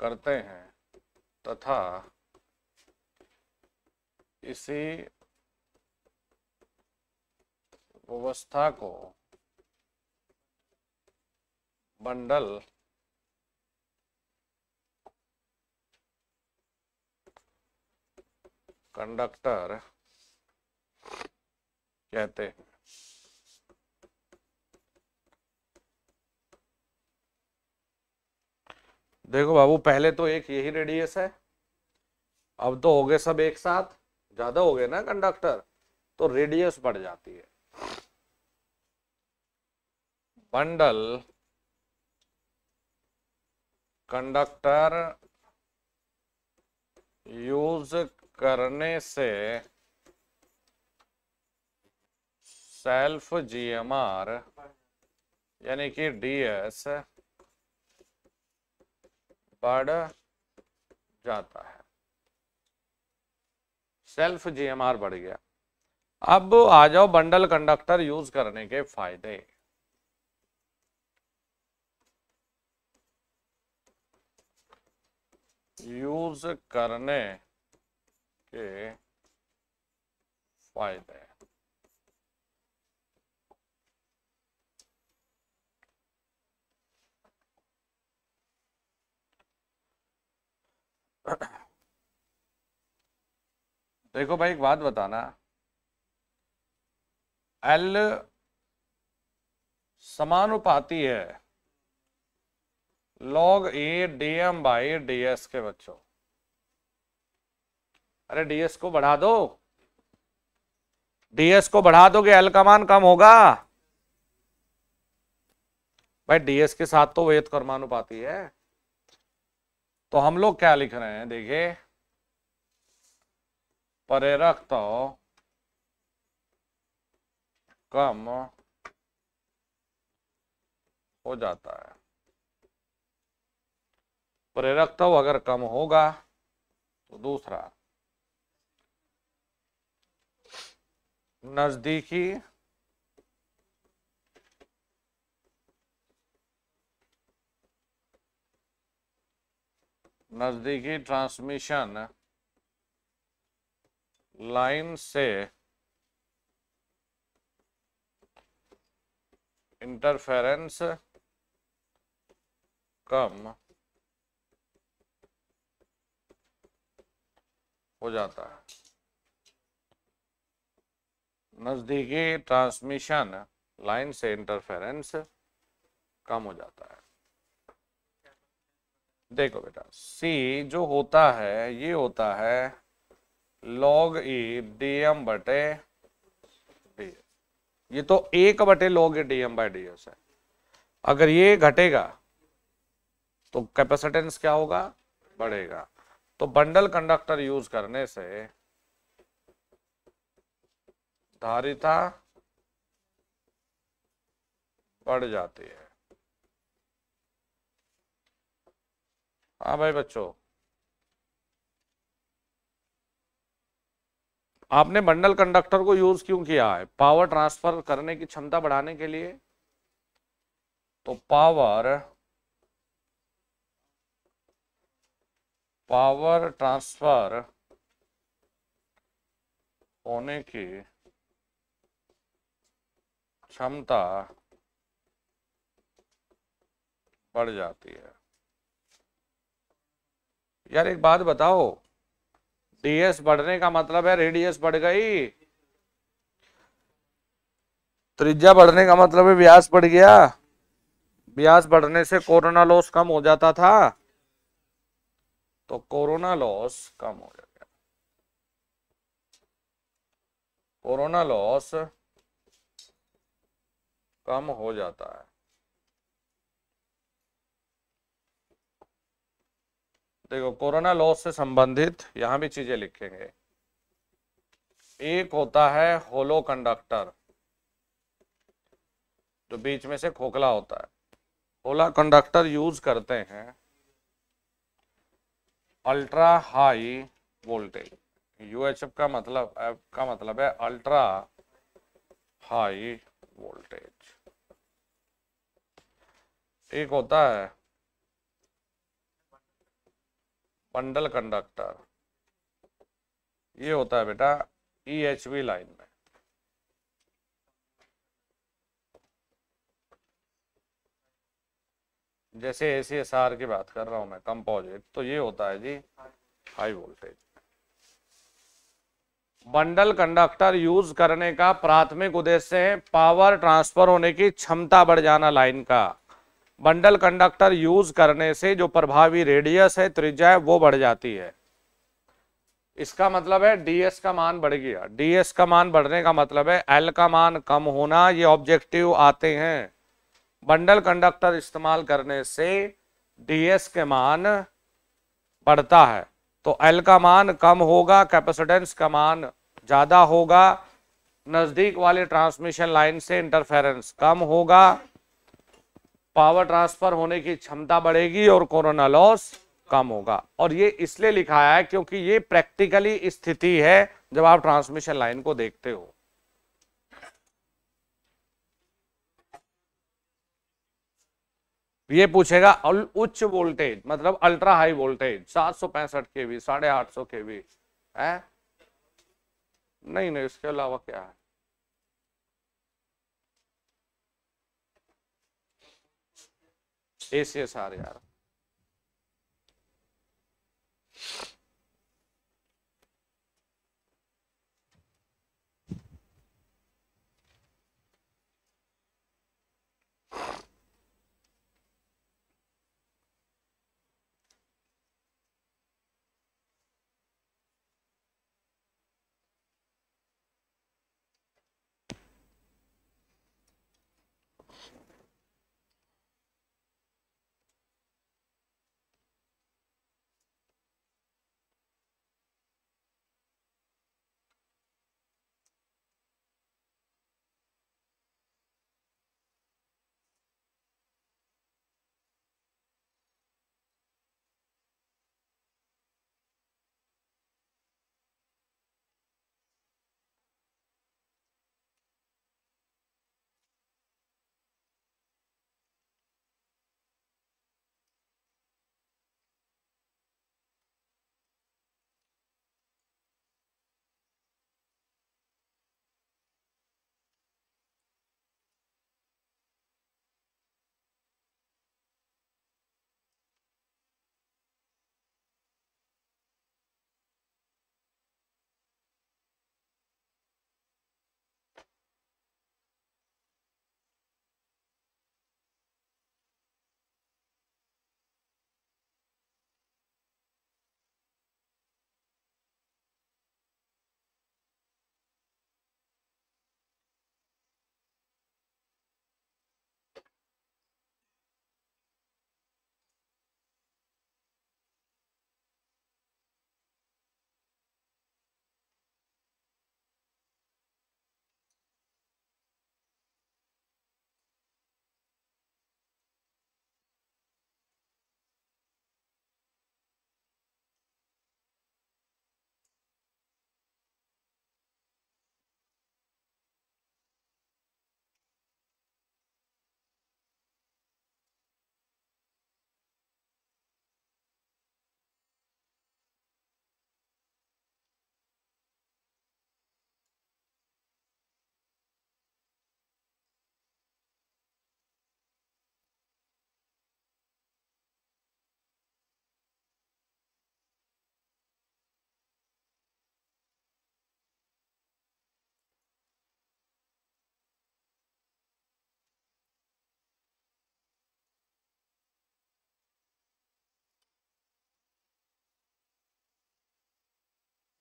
करते हैं तथा इसी व्यवस्था को बंडल कंडक्टर कहते हैं देखो बाबू पहले तो एक यही रेडियस है अब तो हो गए सब एक साथ ज्यादा हो गए ना कंडक्टर तो रेडियस बढ़ जाती है बंडल कंडक्टर यूज करने से सेल्फ जीएमआर यानी कि डीएस एस बढ़ जाता है सेल्फ जीएमआर बढ़ गया अब आ जाओ बंडल कंडक्टर यूज करने के फायदे यूज करने के फायदे देखो भाई एक बात बताना एल समानुपाती है log A DM by DS के बच्चों अरे डीएस को बढ़ा दो डीएस को बढ़ा कि एल का मान कम होगा भाई डीएस के साथ तो वेद कर्मानुपाती है तो हम लोग क्या लिख रहे हैं देखिए प्रेरक तो कम हो जाता है प्रेरक तो अगर कम होगा तो दूसरा नजदीकी नज़दीकी ट्रांसमिशन लाइन से इंटरफेरेंस कम हो जाता है नज़दीकी ट्रांसमिशन लाइन से इंटरफेरेंस कम हो जाता है देखो बेटा सी जो होता है ये होता है लॉग ए डीएम बटे डी ये तो एक बटे log A D by D है अगर ये घटेगा तो कैपेसिटेंस क्या होगा बढ़ेगा तो बंडल कंडक्टर यूज करने से धारिता बढ़ जाती है हाँ भाई बच्चों आपने बंडल कंडक्टर को यूज क्यों किया है पावर ट्रांसफर करने की क्षमता बढ़ाने के लिए तो पावर पावर ट्रांसफर होने की क्षमता बढ़ जाती है यार एक बात बताओ डीएस बढ़ने का मतलब है रेडियस बढ़ गई त्रिज्या बढ़ने का मतलब है व्यास बढ़ गया व्यास बढ़ने से कोरोना लॉस कम हो जाता था तो कोरोना लॉस कम हो जाएगा कोरोना लॉस कम हो जाता है देखो कोरोना लॉस से संबंधित यहां भी चीजें लिखेंगे एक होता है होलो कंडक्टर जो बीच में से खोखला होता है होला कंडक्टर यूज करते हैं अल्ट्रा हाई वोल्टेज यूएचएफ का मतलब एफ का मतलब है अल्ट्रा हाई वोल्टेज एक होता है पंडल कंडक्टर ये होता है बेटा ई एच वी लाइन में जैसे ए सी एस आर की बात कर रहा हूं मैं कंपोजिट तो ये होता है जी high voltage bundle conductor use करने का प्राथमिक उद्देश्य है पावर ट्रांसफर होने की क्षमता बढ़ जाना लाइन का बंडल कंडक्टर यूज करने से जो प्रभावी रेडियस है त्रिज्या है वो बढ़ जाती है इसका मतलब है डीएस का मान बढ़ गया डीएस का मान बढ़ने का मतलब है एल का मान कम होना ये ऑब्जेक्टिव आते हैं बंडल कंडक्टर इस्तेमाल करने से डीएस के मान बढ़ता है तो एल का मान कम होगा कैपेसिटेंस का मान ज़्यादा होगा नज़दीक वाले ट्रांसमिशन लाइन से इंटरफेरेंस कम होगा पावर ट्रांसफर होने की क्षमता बढ़ेगी और कोरोना लॉस कम होगा और ये इसलिए लिखा है क्योंकि ये प्रैक्टिकली स्थिति है जब आप ट्रांसमिशन लाइन को देखते हो ये पूछेगा उच्च वोल्टेज मतलब अल्ट्रा हाई वोल्टेज सात सौ पैंसठ के वी साढ़े आठ सौ के वी है नहीं नहीं इसके अलावा क्या है es área.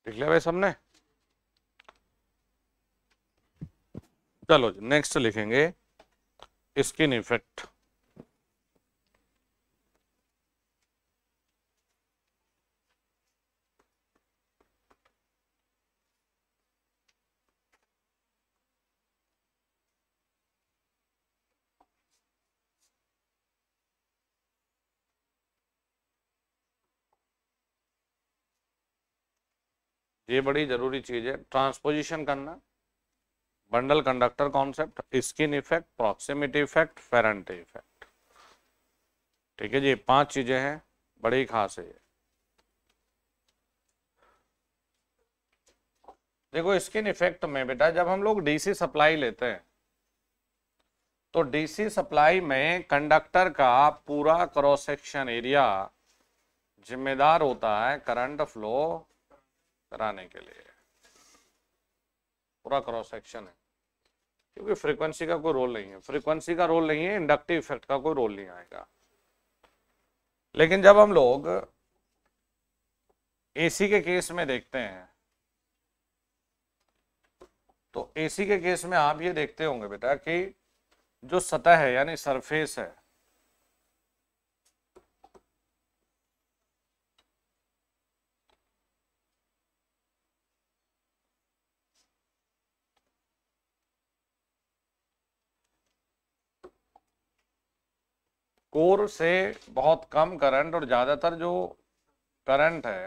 लिया भाई सबने चलो जी नेक्स्ट लिखेंगे स्किन इफेक्ट ये बड़ी ज़रूरी चीज़ है ट्रांसपोजिशन करना bundle conductor concept skin effect proximity effect Ferranti effect ठीक है जी पांच चीज़ें हैं बड़ी खास है ये देखो स्किन इफेक्ट में बेटा जब हम लोग डीसी सप्लाई लेते हैं तो डीसी सप्लाई में कंडक्टर का पूरा क्रॉस सेक्शन एरिया जिम्मेदार होता है करंट फ्लो कराने के लिए पूरा क्रॉस सेक्शन है क्योंकि फ्रीक्वेंसी का कोई रोल नहीं है फ्रीक्वेंसी का रोल नहीं है इंडक्टिव इफेक्ट का कोई रोल नहीं आएगा लेकिन जब हम लोग एसी के केस में देखते हैं तो एसी के केस में आप ये देखते होंगे बेटा कि जो सतह है यानी सरफेस है कोर से बहुत कम करंट और ज़्यादातर जो करंट है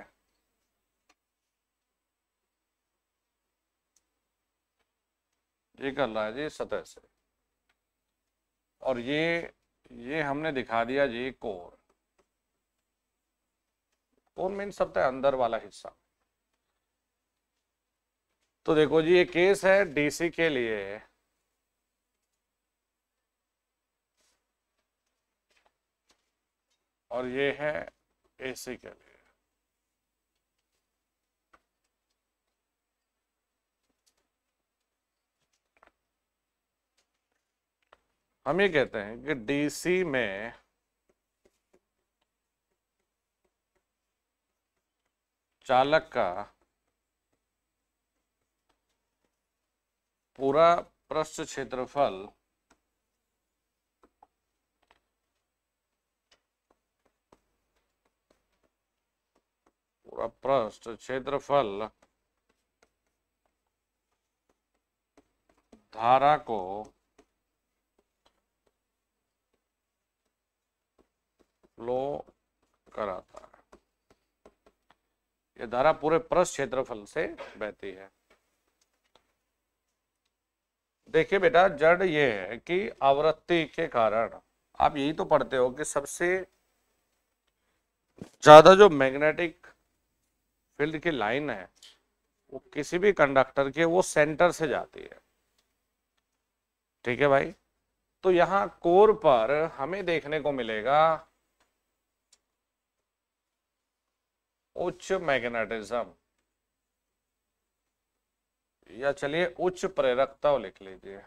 ये कर रहा है जी सतह से और ये ये हमने दिखा दिया जी कोर कोर मीन सतह अंदर वाला हिस्सा तो देखो जी ये केस है डीसी के लिए और ये है एसी के लिए हम ये कहते हैं कि डीसी में चालक का पूरा पृष्ठ क्षेत्रफल अप्रस्थ क्षेत्रफल धारा को फ्लो कराता है यह धारा पूरे प्रस्थ क्षेत्रफल से बहती है देखिए बेटा जड़ ये है कि आवृत्ति के कारण आप यही तो पढ़ते हो कि सबसे ज्यादा जो मैग्नेटिक फील्ड की लाइन है वो किसी भी कंडक्टर के वो सेंटर से जाती है ठीक है भाई तो यहां कोर पर हमें देखने को मिलेगा उच्च मैग्नेटिज्म या चलिए उच्च प्रेरकता लिख लीजिए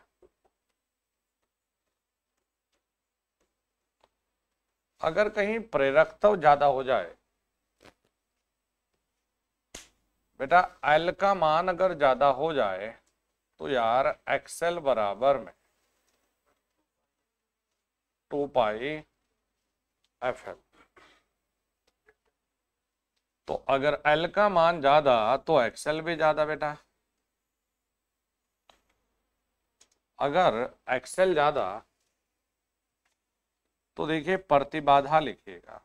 अगर कहीं प्रेरकता ज्यादा हो जाए बेटा एल का मान अगर ज्यादा हो जाए तो यार एक्सएल बराबर में टू पाई एफ एल तो अगर एल का मान ज्यादा तो एक्सएल भी ज्यादा बेटा अगर एक्सएल ज्यादा तो देखिए प्रतिबाधा लिखिएगा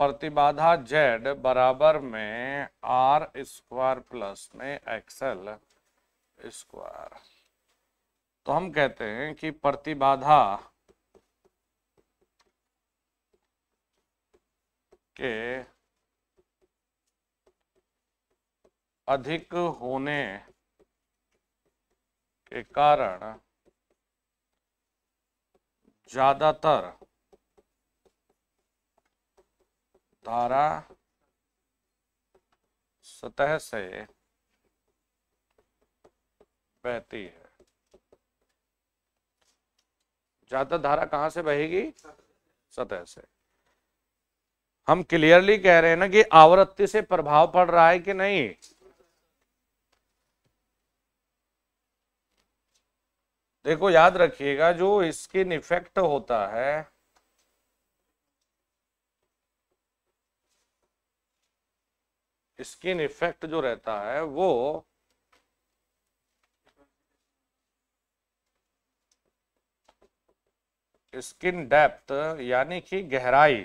प्रतिबाधा जेड बराबर में आर स्क्वायर प्लस में एक्सएल स्क्वायर तो हम कहते हैं कि प्रतिबाधा के अधिक होने के कारण ज्यादातर धारा सतह से बहती है ज्यादा धारा कहां से बहेगी सतह से हम क्लियरली कह रहे हैं ना कि आवृत्ति से प्रभाव पड़ रहा है कि नहीं देखो याद रखिएगा जो स्किन इफेक्ट होता है स्किन इफेक्ट जो रहता है वो स्किन डेप्थ यानी कि गहराई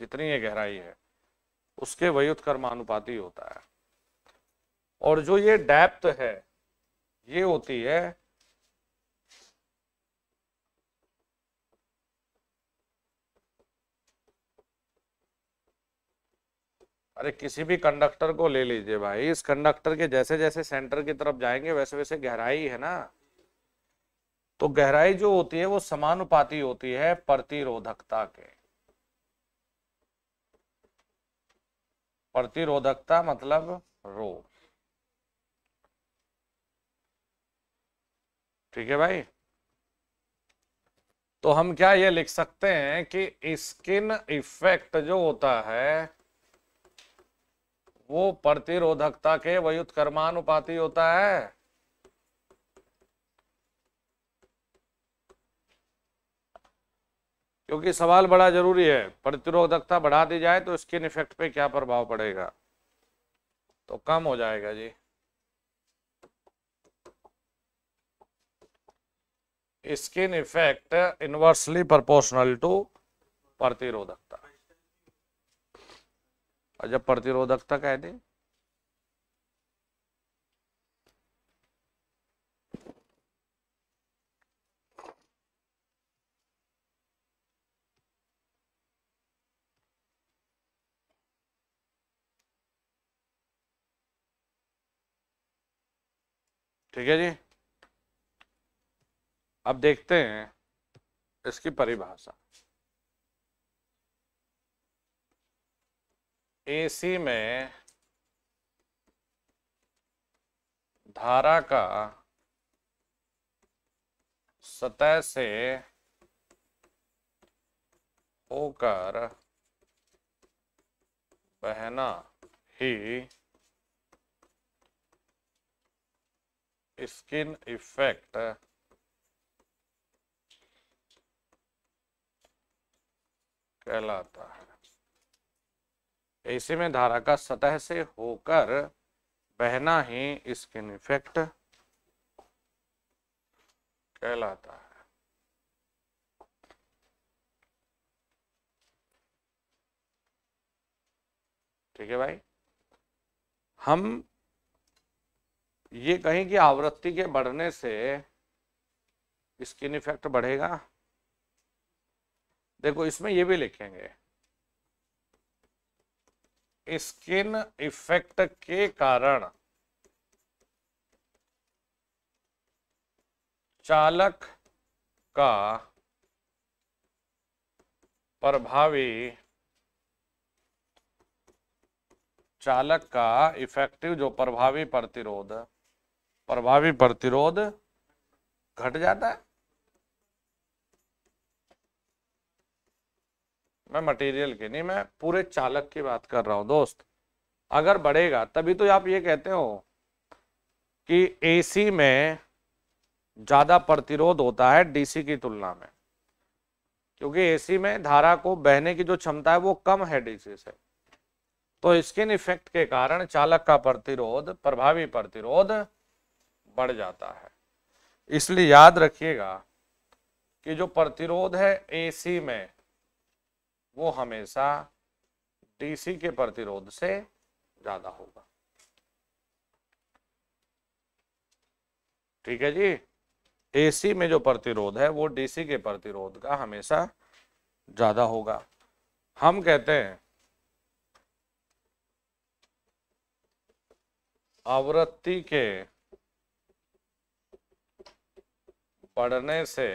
जितनी ये गहराई है उसके व्युत्कर्मानुपाती होता है और जो ये डेप्थ है ये होती है अरे किसी भी कंडक्टर को ले लीजिए भाई इस कंडक्टर के जैसे जैसे सेंटर की तरफ जाएंगे वैसे वैसे गहराई है ना तो गहराई जो होती है वो समानुपाती होती है प्रतिरोधकता के प्रतिरोधकता मतलब रो ठीक है भाई तो हम क्या ये लिख सकते हैं कि स्किन इफेक्ट जो होता है वो प्रतिरोधकता के वयुत कर्मानुपाती होता है क्योंकि सवाल बड़ा जरूरी है प्रतिरोधकता बढ़ा दी जाए तो स्किन इफेक्ट पे क्या प्रभाव पड़ेगा तो कम हो जाएगा जी skin effect inversely proportional to प्रतिरोधकता और जब प्रतिरोधकता कह दे ठीक है जी अब देखते हैं इसकी परिभाषा एसी में धारा का सतह से होकर बहना ही स्किन इफेक्ट कहलाता है ऐसे में धारा का सतह से होकर बहना ही स्किन इफेक्ट कहलाता है ठीक है भाई हम ये कहें कि आवृत्ति के बढ़ने से स्किन इफेक्ट बढ़ेगा देखो इसमें ये भी लिखेंगे स्किन इफेक्ट के कारण चालक का प्रभावी चालक का इफेक्टिव जो प्रभावी प्रतिरोध प्रभावी प्रतिरोध घट जाता है मैं मटेरियल की नहीं मैं पूरे चालक की बात कर रहा हूँ दोस्त अगर बढ़ेगा तभी तो आप ये कहते हो कि एसी में ज़्यादा प्रतिरोध होता है डीसी की तुलना में क्योंकि एसी में धारा को बहने की जो क्षमता है वो कम है डीसी से तो स्किन इफेक्ट के कारण चालक का प्रतिरोध प्रभावी प्रतिरोध बढ़ जाता है इसलिए याद रखिएगा कि जो प्रतिरोध है एसी में वो हमेशा डीसी के प्रतिरोध से ज्यादा होगा ठीक है जी एसी में जो प्रतिरोध है वो डीसी के प्रतिरोध का हमेशा ज्यादा होगा हम कहते हैं आवृत्ति के पढ़ने से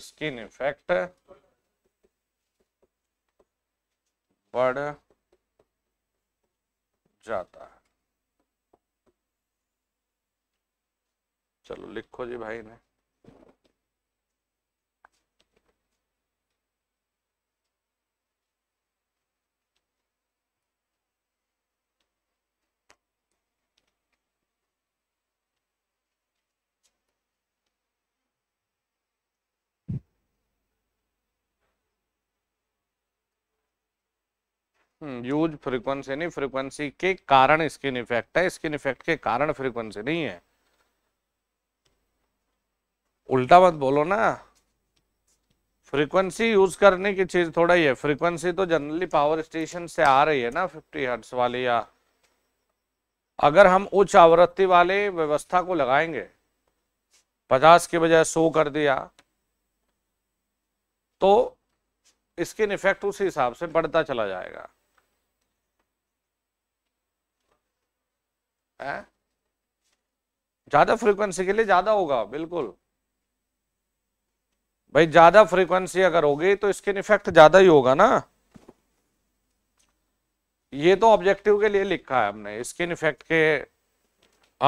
स्किन इफेक्ट बढ़ जाता है चलो लिखो जी भाई ने यूज हम्म, फ्रीक्वेंसी नहीं फ्रीक्वेंसी के कारण स्किन इफेक्ट है स्किन इफेक्ट के कारण फ्रीक्वेंसी नहीं है उल्टा मत बोलो ना फ्रीक्वेंसी यूज करने की चीज थोड़ा ही है फ्रीक्वेंसी तो जनरली पावर स्टेशन से आ रही है ना 50 हर्ट्स वाली या अगर हम उच्च आवृत्ति वाले व्यवस्था को लगाएंगे 50 के बजाय 100 कर दिया तो स्किन इफेक्ट उसी हिसाब से बढ़ता चला जाएगा है ज्यादा फ्रीक्वेंसी के लिए ज्यादा होगा बिल्कुल भाई ज्यादा फ्रीक्वेंसी अगर होगी तो स्किन इफेक्ट ज्यादा ही होगा ना ये तो ऑब्जेक्टिव के लिए लिखा है हमने स्किन इफेक्ट के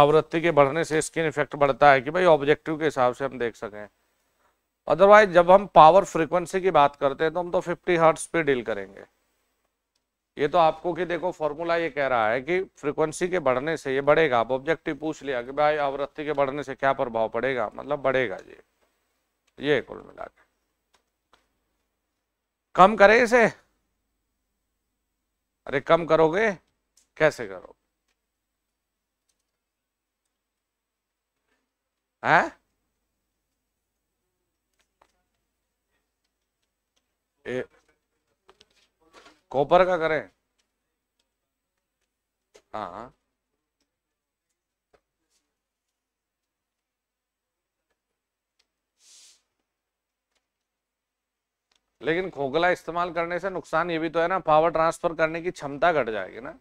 आवृत्ति के बढ़ने से स्किन इफेक्ट बढ़ता है कि भाई ऑब्जेक्टिव के हिसाब से हम देख सकें अदरवाइज जब हम पावर फ्रीक्वेंसी की बात करते हैं तो हम तो 50 हर्ट्स पे डील करेंगे ये तो आपको कि देखो फॉर्मूला ये कह रहा है कि फ्रीक्वेंसी के बढ़ने से ये बढ़ेगा आप ऑब्जेक्टिव पूछ लिया कि भाई आवृत्ति के बढ़ने से क्या प्रभाव पड़ेगा मतलब बढ़ेगा ये ये कुल मिला के कम करें इसे अरे कम करोगे कैसे करोगे है ए, कॉपर का करें हाँ लेकिन खोखला इस्तेमाल करने से नुकसान ये भी तो है ना पावर ट्रांसफर करने की क्षमता घट जाएगी ना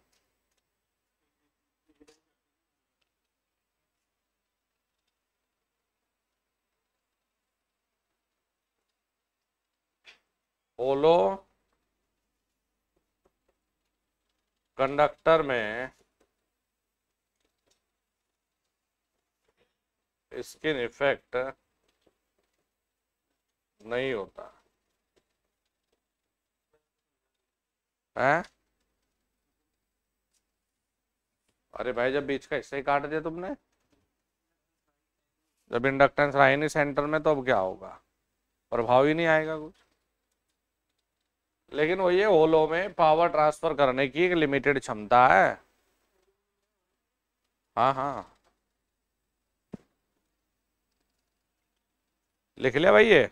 ओलो कंडक्टर में स्किन इफेक्ट नहीं होता है अरे भाई जब बीच का हिस्सा ही काट दिया तुमने जब इंडक्टेंस रहा ही नहीं सेंटर में तो अब क्या होगा प्रभाव ही नहीं आएगा कुछ लेकिन वो ये होलो में पावर ट्रांसफर करने की एक लिमिटेड क्षमता है हाँ हाँ लिख लिया भाई ये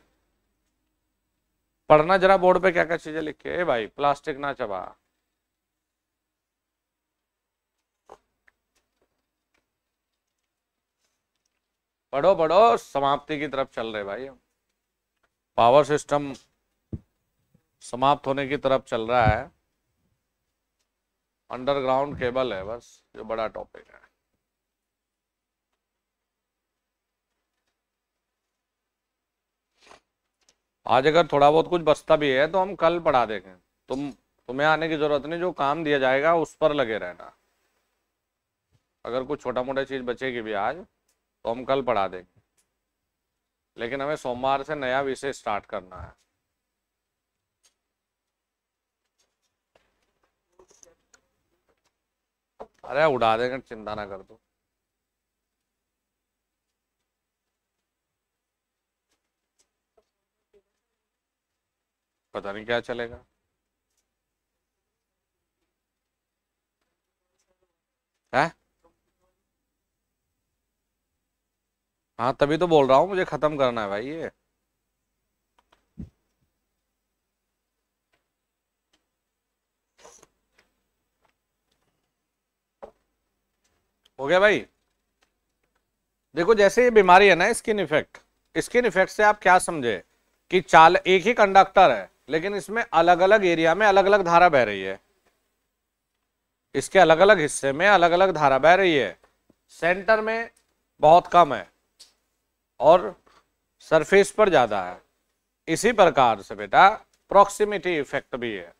पढ़ना जरा बोर्ड पे क्या क्या चीजें लिखे है भाई प्लास्टिक ना चबा पढ़ो पढ़ो समाप्ति की तरफ चल रहे भाई पावर सिस्टम समाप्त होने की तरफ चल रहा है अंडरग्राउंड केबल है बस जो बड़ा टॉपिक है आज अगर थोड़ा बहुत कुछ बचता भी है तो हम कल पढ़ा देंगे तुम तुम्हें आने की जरूरत नहीं जो काम दिया जाएगा उस पर लगे रहना अगर कुछ छोटा मोटा चीज बचेगी भी आज तो हम कल पढ़ा देंगे लेकिन हमें सोमवार से नया विषय स्टार्ट करना है अरे उड़ा देगा चिंता ना कर दो तो। पता नहीं क्या चलेगा है हाँ तभी तो बोल रहा हूँ मुझे ख़त्म करना है भाई ये हो गया भाई देखो जैसे ये बीमारी है ना स्किन इफेक्ट स्किन इफेक्ट से आप क्या समझे कि चाल एक ही कंडक्टर है लेकिन इसमें अलग अलग एरिया में अलग अलग धारा बह रही है इसके अलग अलग हिस्से में अलग अलग धारा बह रही है सेंटर में बहुत कम है और सरफेस पर ज़्यादा है इसी प्रकार से बेटा प्रॉक्सिमिटी इफेक्ट भी है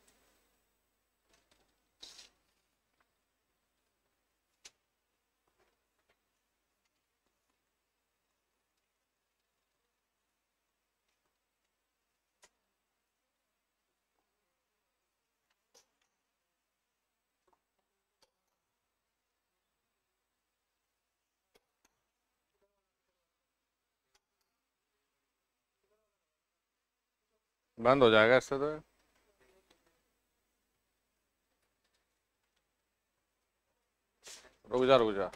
बंद हो जाएगा इससे तो रुक जा रुक जा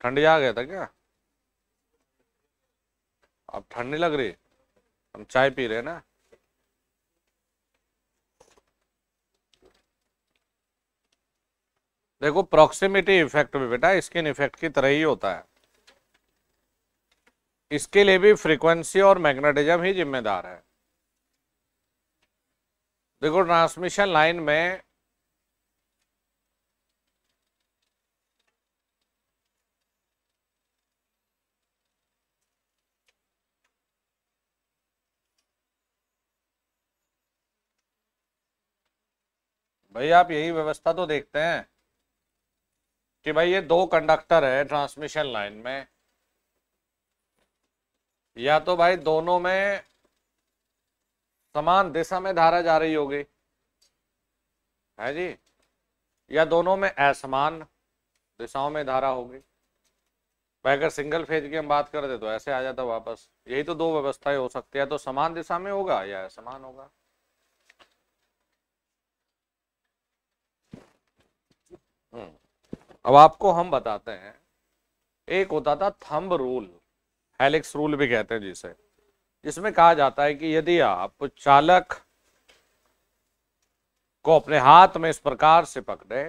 ठंडी आ गया था क्या अब ठंड नहीं लग रही हम चाय पी रहे हैं ना देखो प्रॉक्सिमिटी इफेक्ट भी बेटा स्किन इफेक्ट की तरह ही होता है इसके लिए भी फ्रीक्वेंसी और मैग्नेटिज्म ही जिम्मेदार है देखो ट्रांसमिशन लाइन में भाई आप यही व्यवस्था तो देखते हैं कि भाई ये दो कंडक्टर है ट्रांसमिशन लाइन में या तो भाई दोनों में समान दिशा में धारा जा रही होगी है जी या दोनों में असमान दिशाओं में धारा होगी भाई अगर सिंगल फेज की हम बात करते तो ऐसे आ जाता वापस यही तो दो व्यवस्थाएं हो सकती है तो समान दिशा में होगा या असमान होगा हम्म। अब आपको हम बताते हैं एक होता था थंब रूल हेलिक्स रूल भी कहते हैं जिसे जिसमें कहा जाता है कि यदि आप चालक को अपने हाथ में इस प्रकार से पकड़े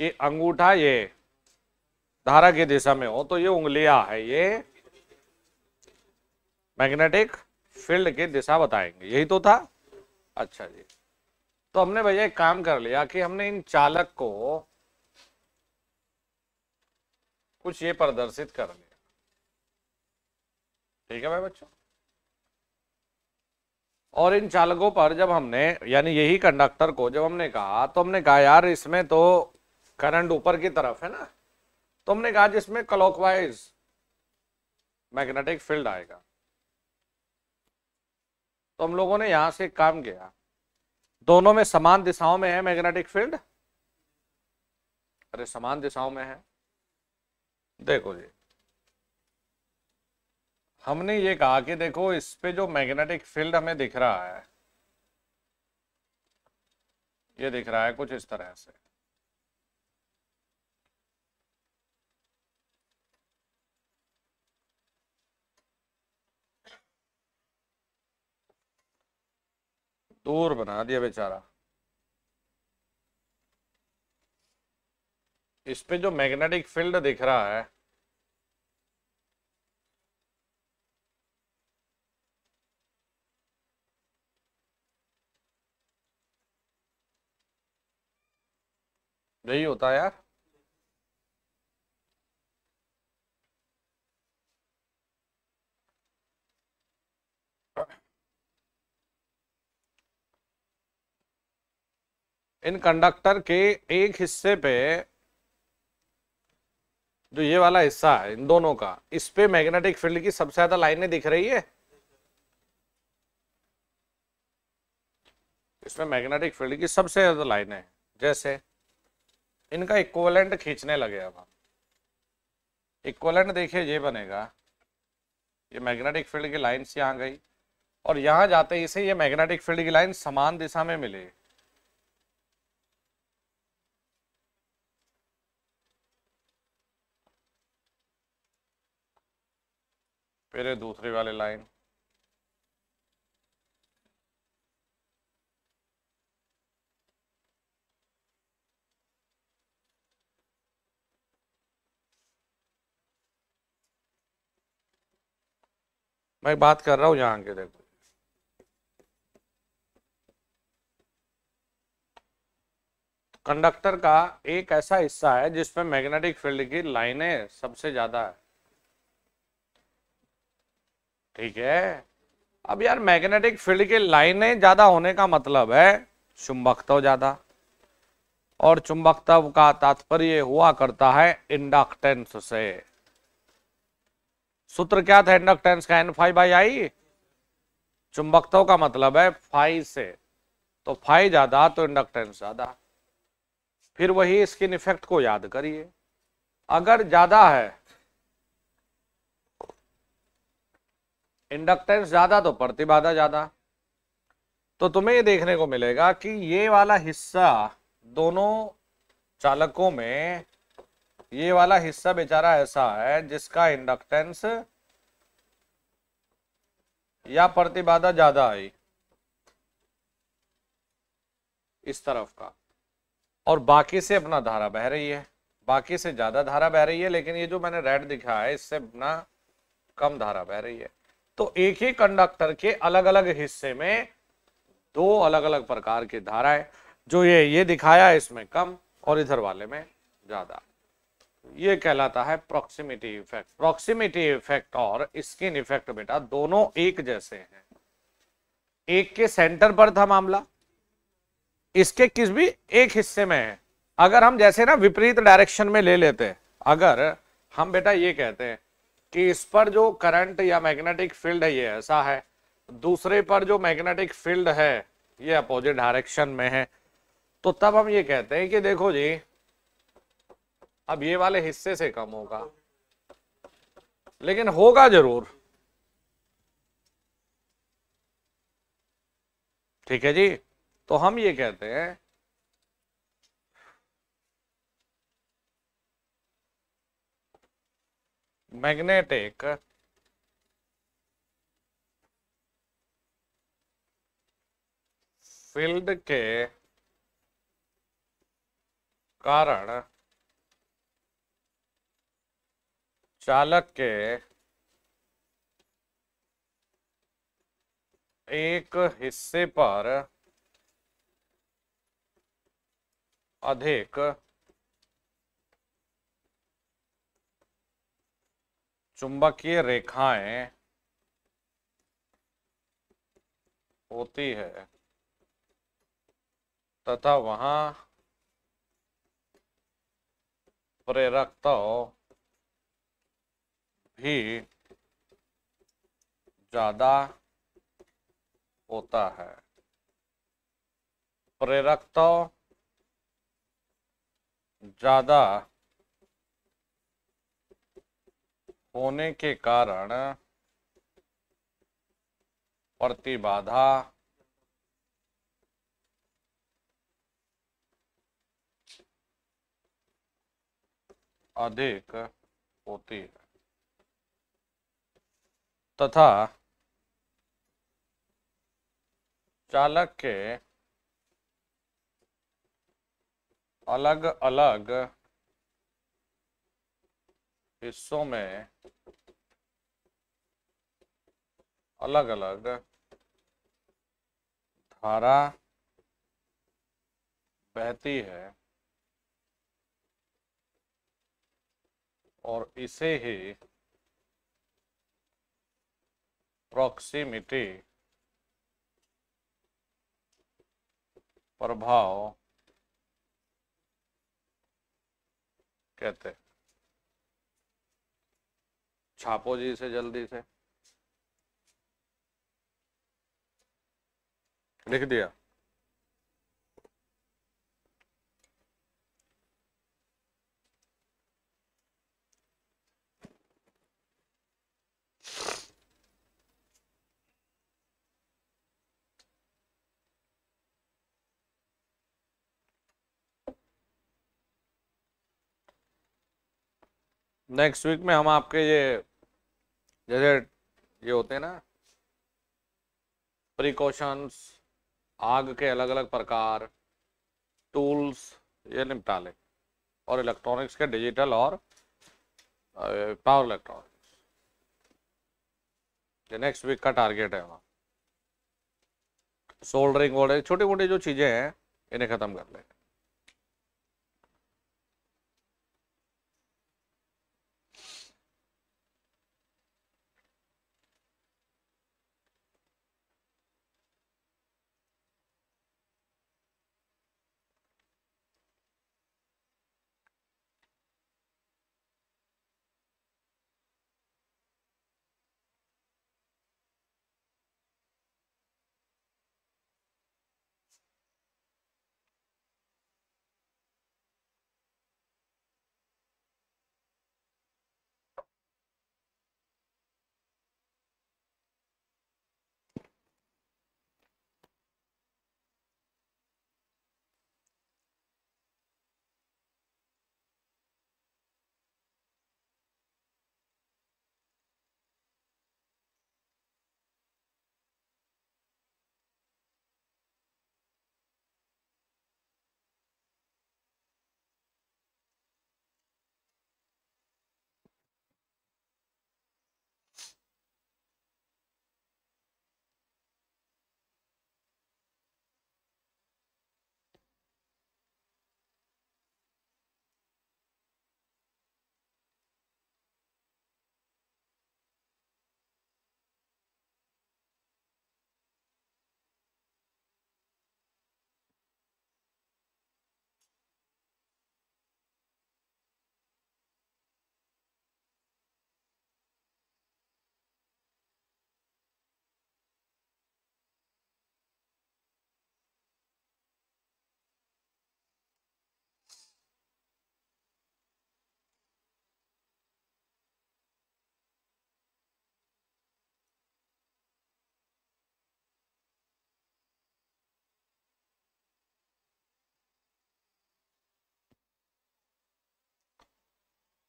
कि अंगूठा ये धारा की दिशा में हो तो ये उंगलियां है ये मैग्नेटिक फील्ड की दिशा बताएंगे यही तो था अच्छा जी तो हमने भैया एक काम कर लिया कि हमने इन चालक को कुछ ये प्रदर्शित कर लिया ठीक है भाई बच्चों और इन चालकों पर जब हमने यानी यही कंडक्टर को जब हमने कहा तो हमने कहा यार इसमें तो करंट ऊपर की तरफ है ना तो हमने कहा जिसमें क्लॉकवाइज मैग्नेटिक फील्ड आएगा तो हम लोगों ने यहां से एक काम किया दोनों में समान दिशाओं में है मैग्नेटिक फील्ड अरे समान दिशाओं में है देखो जी हमने ये कहा कि देखो इस पे जो मैग्नेटिक फील्ड हमें दिख रहा है ये दिख रहा है कुछ इस तरह से दूर बना दिया बेचारा इस पे जो मैग्नेटिक फील्ड दिख रहा है नहीं होता यार इन कंडक्टर के एक हिस्से पे जो ये वाला हिस्सा है इन दोनों का इस पे मैग्नेटिक फील्ड की सबसे ज्यादा लाइनें दिख रही है इसमें मैग्नेटिक फील्ड की सबसे ज्यादा लाइनें जैसे इनका इक्वलेंट खींचने लगे अब हम इक्वलेंट देखिए ये बनेगा ये मैग्नेटिक फील्ड की लाइन्स यहाँ गई और यहाँ जाते ही से ये मैग्नेटिक फील्ड की लाइन समान दिशा में मिले फिर दूसरी वाली लाइन मैं बात कर रहा हूं यहाँ के देखो कंडक्टर का एक ऐसा हिस्सा है जिसमें मैग्नेटिक फील्ड की लाइनें सबसे ज्यादा है ठीक है अब यार मैग्नेटिक फील्ड की लाइनें ज्यादा होने का मतलब है चुंबकत्व ज्यादा और चुंबकत्व का तात्पर्य हुआ करता है इंडक्टेंस से सूत्र क्या था इंडक्टेंस का एन फाइव बाई आई चुंबकत्व का मतलब है फाइव से तो फाइव ज्यादा तो इंडक्टेंस ज्यादा फिर वही स्किन इफेक्ट को याद करिए अगर ज्यादा है इंडक्टेंस ज्यादा तो प्रतिबाधा ज्यादा तो तुम्हें ये देखने को मिलेगा कि ये वाला हिस्सा दोनों चालकों में ये वाला हिस्सा बेचारा ऐसा है जिसका इंडक्टेंस या प्रतिबाधा ज्यादा आई इस तरफ का और बाकी से अपना धारा बह रही है बाकी से ज्यादा धारा बह रही है लेकिन ये जो मैंने रेड दिखा है इससे अपना कम धारा बह रही है तो एक ही कंडक्टर के अलग अलग हिस्से में दो अलग अलग प्रकार की धाराएं जो ये ये दिखाया इसमें कम और इधर वाले में ज्यादा ये कहलाता है प्रॉक्सिमिटी इफेक्ट प्रॉक्सिमिटी इफेक्ट और स्किन इफेक्ट बेटा दोनों एक जैसे हैं एक के सेंटर पर था मामला इसके किस भी एक हिस्से में है अगर हम जैसे ना विपरीत डायरेक्शन में ले लेते हैं अगर हम बेटा ये कहते हैं कि इस पर जो करंट या मैग्नेटिक फील्ड है ये ऐसा है दूसरे पर जो मैग्नेटिक फील्ड है ये अपोजिट डायरेक्शन में है तो तब हम ये कहते हैं कि देखो जी अब ये वाले हिस्से से कम होगा लेकिन होगा जरूर ठीक है जी तो हम ये कहते हैं मैग्नेटिक फील्ड के कारण चालक के एक हिस्से पर अधिक चुंबकीय रेखाएं होती है तथा वहां प्रेरकता भी ज़्यादा होता है प्रेरकता ज़्यादा होने के कारण प्रतिबाधा अधिक होती है तथा तो चालक के अलग अलग हिस्सों में अलग अलग धारा बहती है और इसे ही प्रॉक्सिमिटी प्रभाव कहते छापो जी इसे जल्दी से लिख दिया नेक्स्ट वीक में हम आपके ये जैसे ये होते हैं ना प्रिकॉशंस आग के अलग अलग प्रकार टूल्स ये निपटा लें और इलेक्ट्रॉनिक्स के डिजिटल और पावर इलेक्ट्रॉनिक्स ये नेक्स्ट वीक का टारगेट है वहाँ सोल्डरिंग वोल्डरिंग छोटी मोटी जो चीज़ें हैं इन्हें ख़त्म कर लें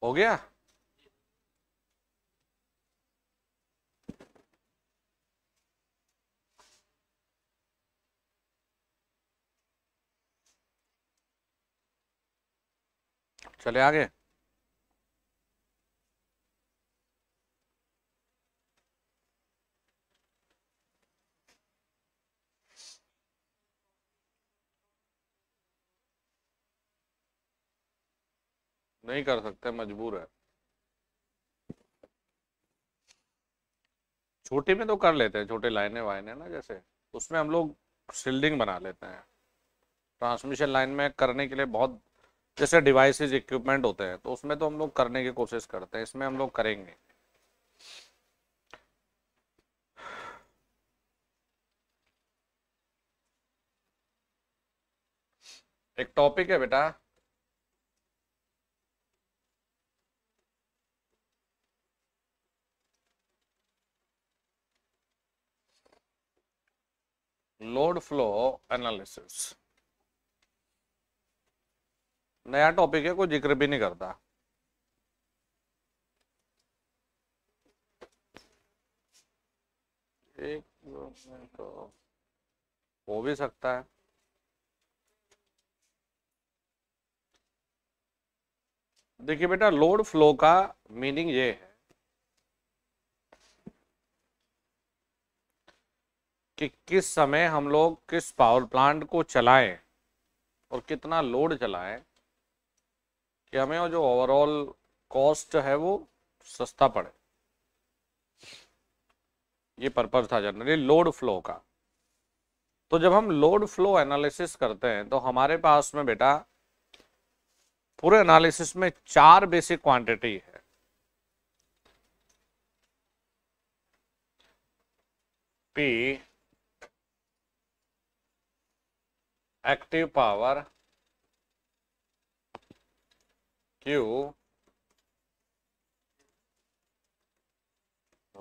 हो गया चले आगे नहीं कर सकते मजबूर है छोटे में तो कर लेते हैं छोटे लाइने वाइने ना जैसे उसमें हम लोग शिल्डिंग बना लेते हैं ट्रांसमिशन लाइन में करने के लिए बहुत जैसे डिवाइसेस इक्विपमेंट होते हैं तो उसमें तो हम लोग करने की कोशिश करते हैं इसमें हम लोग करेंगे एक टॉपिक है बेटा लोड फ्लो एनालिसिस नया टॉपिक है कोई जिक्र भी नहीं करता एक तो हो भी सकता है देखिए बेटा लोड फ्लो का मीनिंग ये है कि किस समय हम लोग किस पावर प्लांट को चलाएं और कितना लोड चलाएं कि हमें जो ओवरऑल कॉस्ट है वो सस्ता पड़े ये पर्पज था जनरली लोड फ्लो का तो जब हम लोड फ्लो एनालिसिस करते हैं तो हमारे पास में बेटा पूरे एनालिसिस में चार बेसिक क्वांटिटी है P active power Q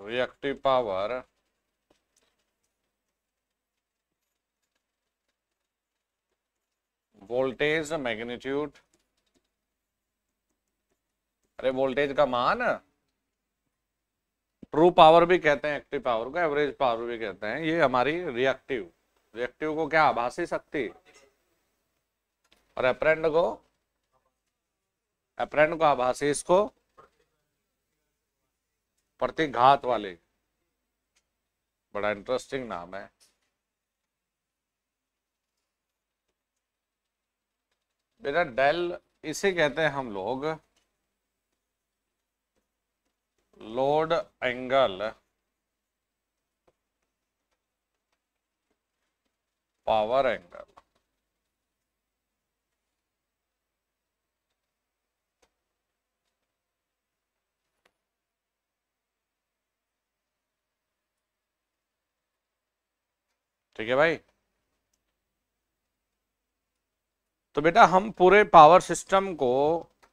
reactive power voltage magnitude अरे वोल्टेज का मान ट्रू पावर भी कहते हैं एक्टिव पावर को एवरेज पावर भी कहते हैं ये हमारी रिएक्टिव रिएक्टिव को क्या आभासी शक्ति और अपरेंड को अपरेंड को आभासी इसको प्रतिघात वाले बड़ा इंटरेस्टिंग नाम है बेटा डेल इसे कहते हैं हम लोग लोड एंगल पावर एंगल ठीक है भाई तो बेटा हम पूरे पावर सिस्टम को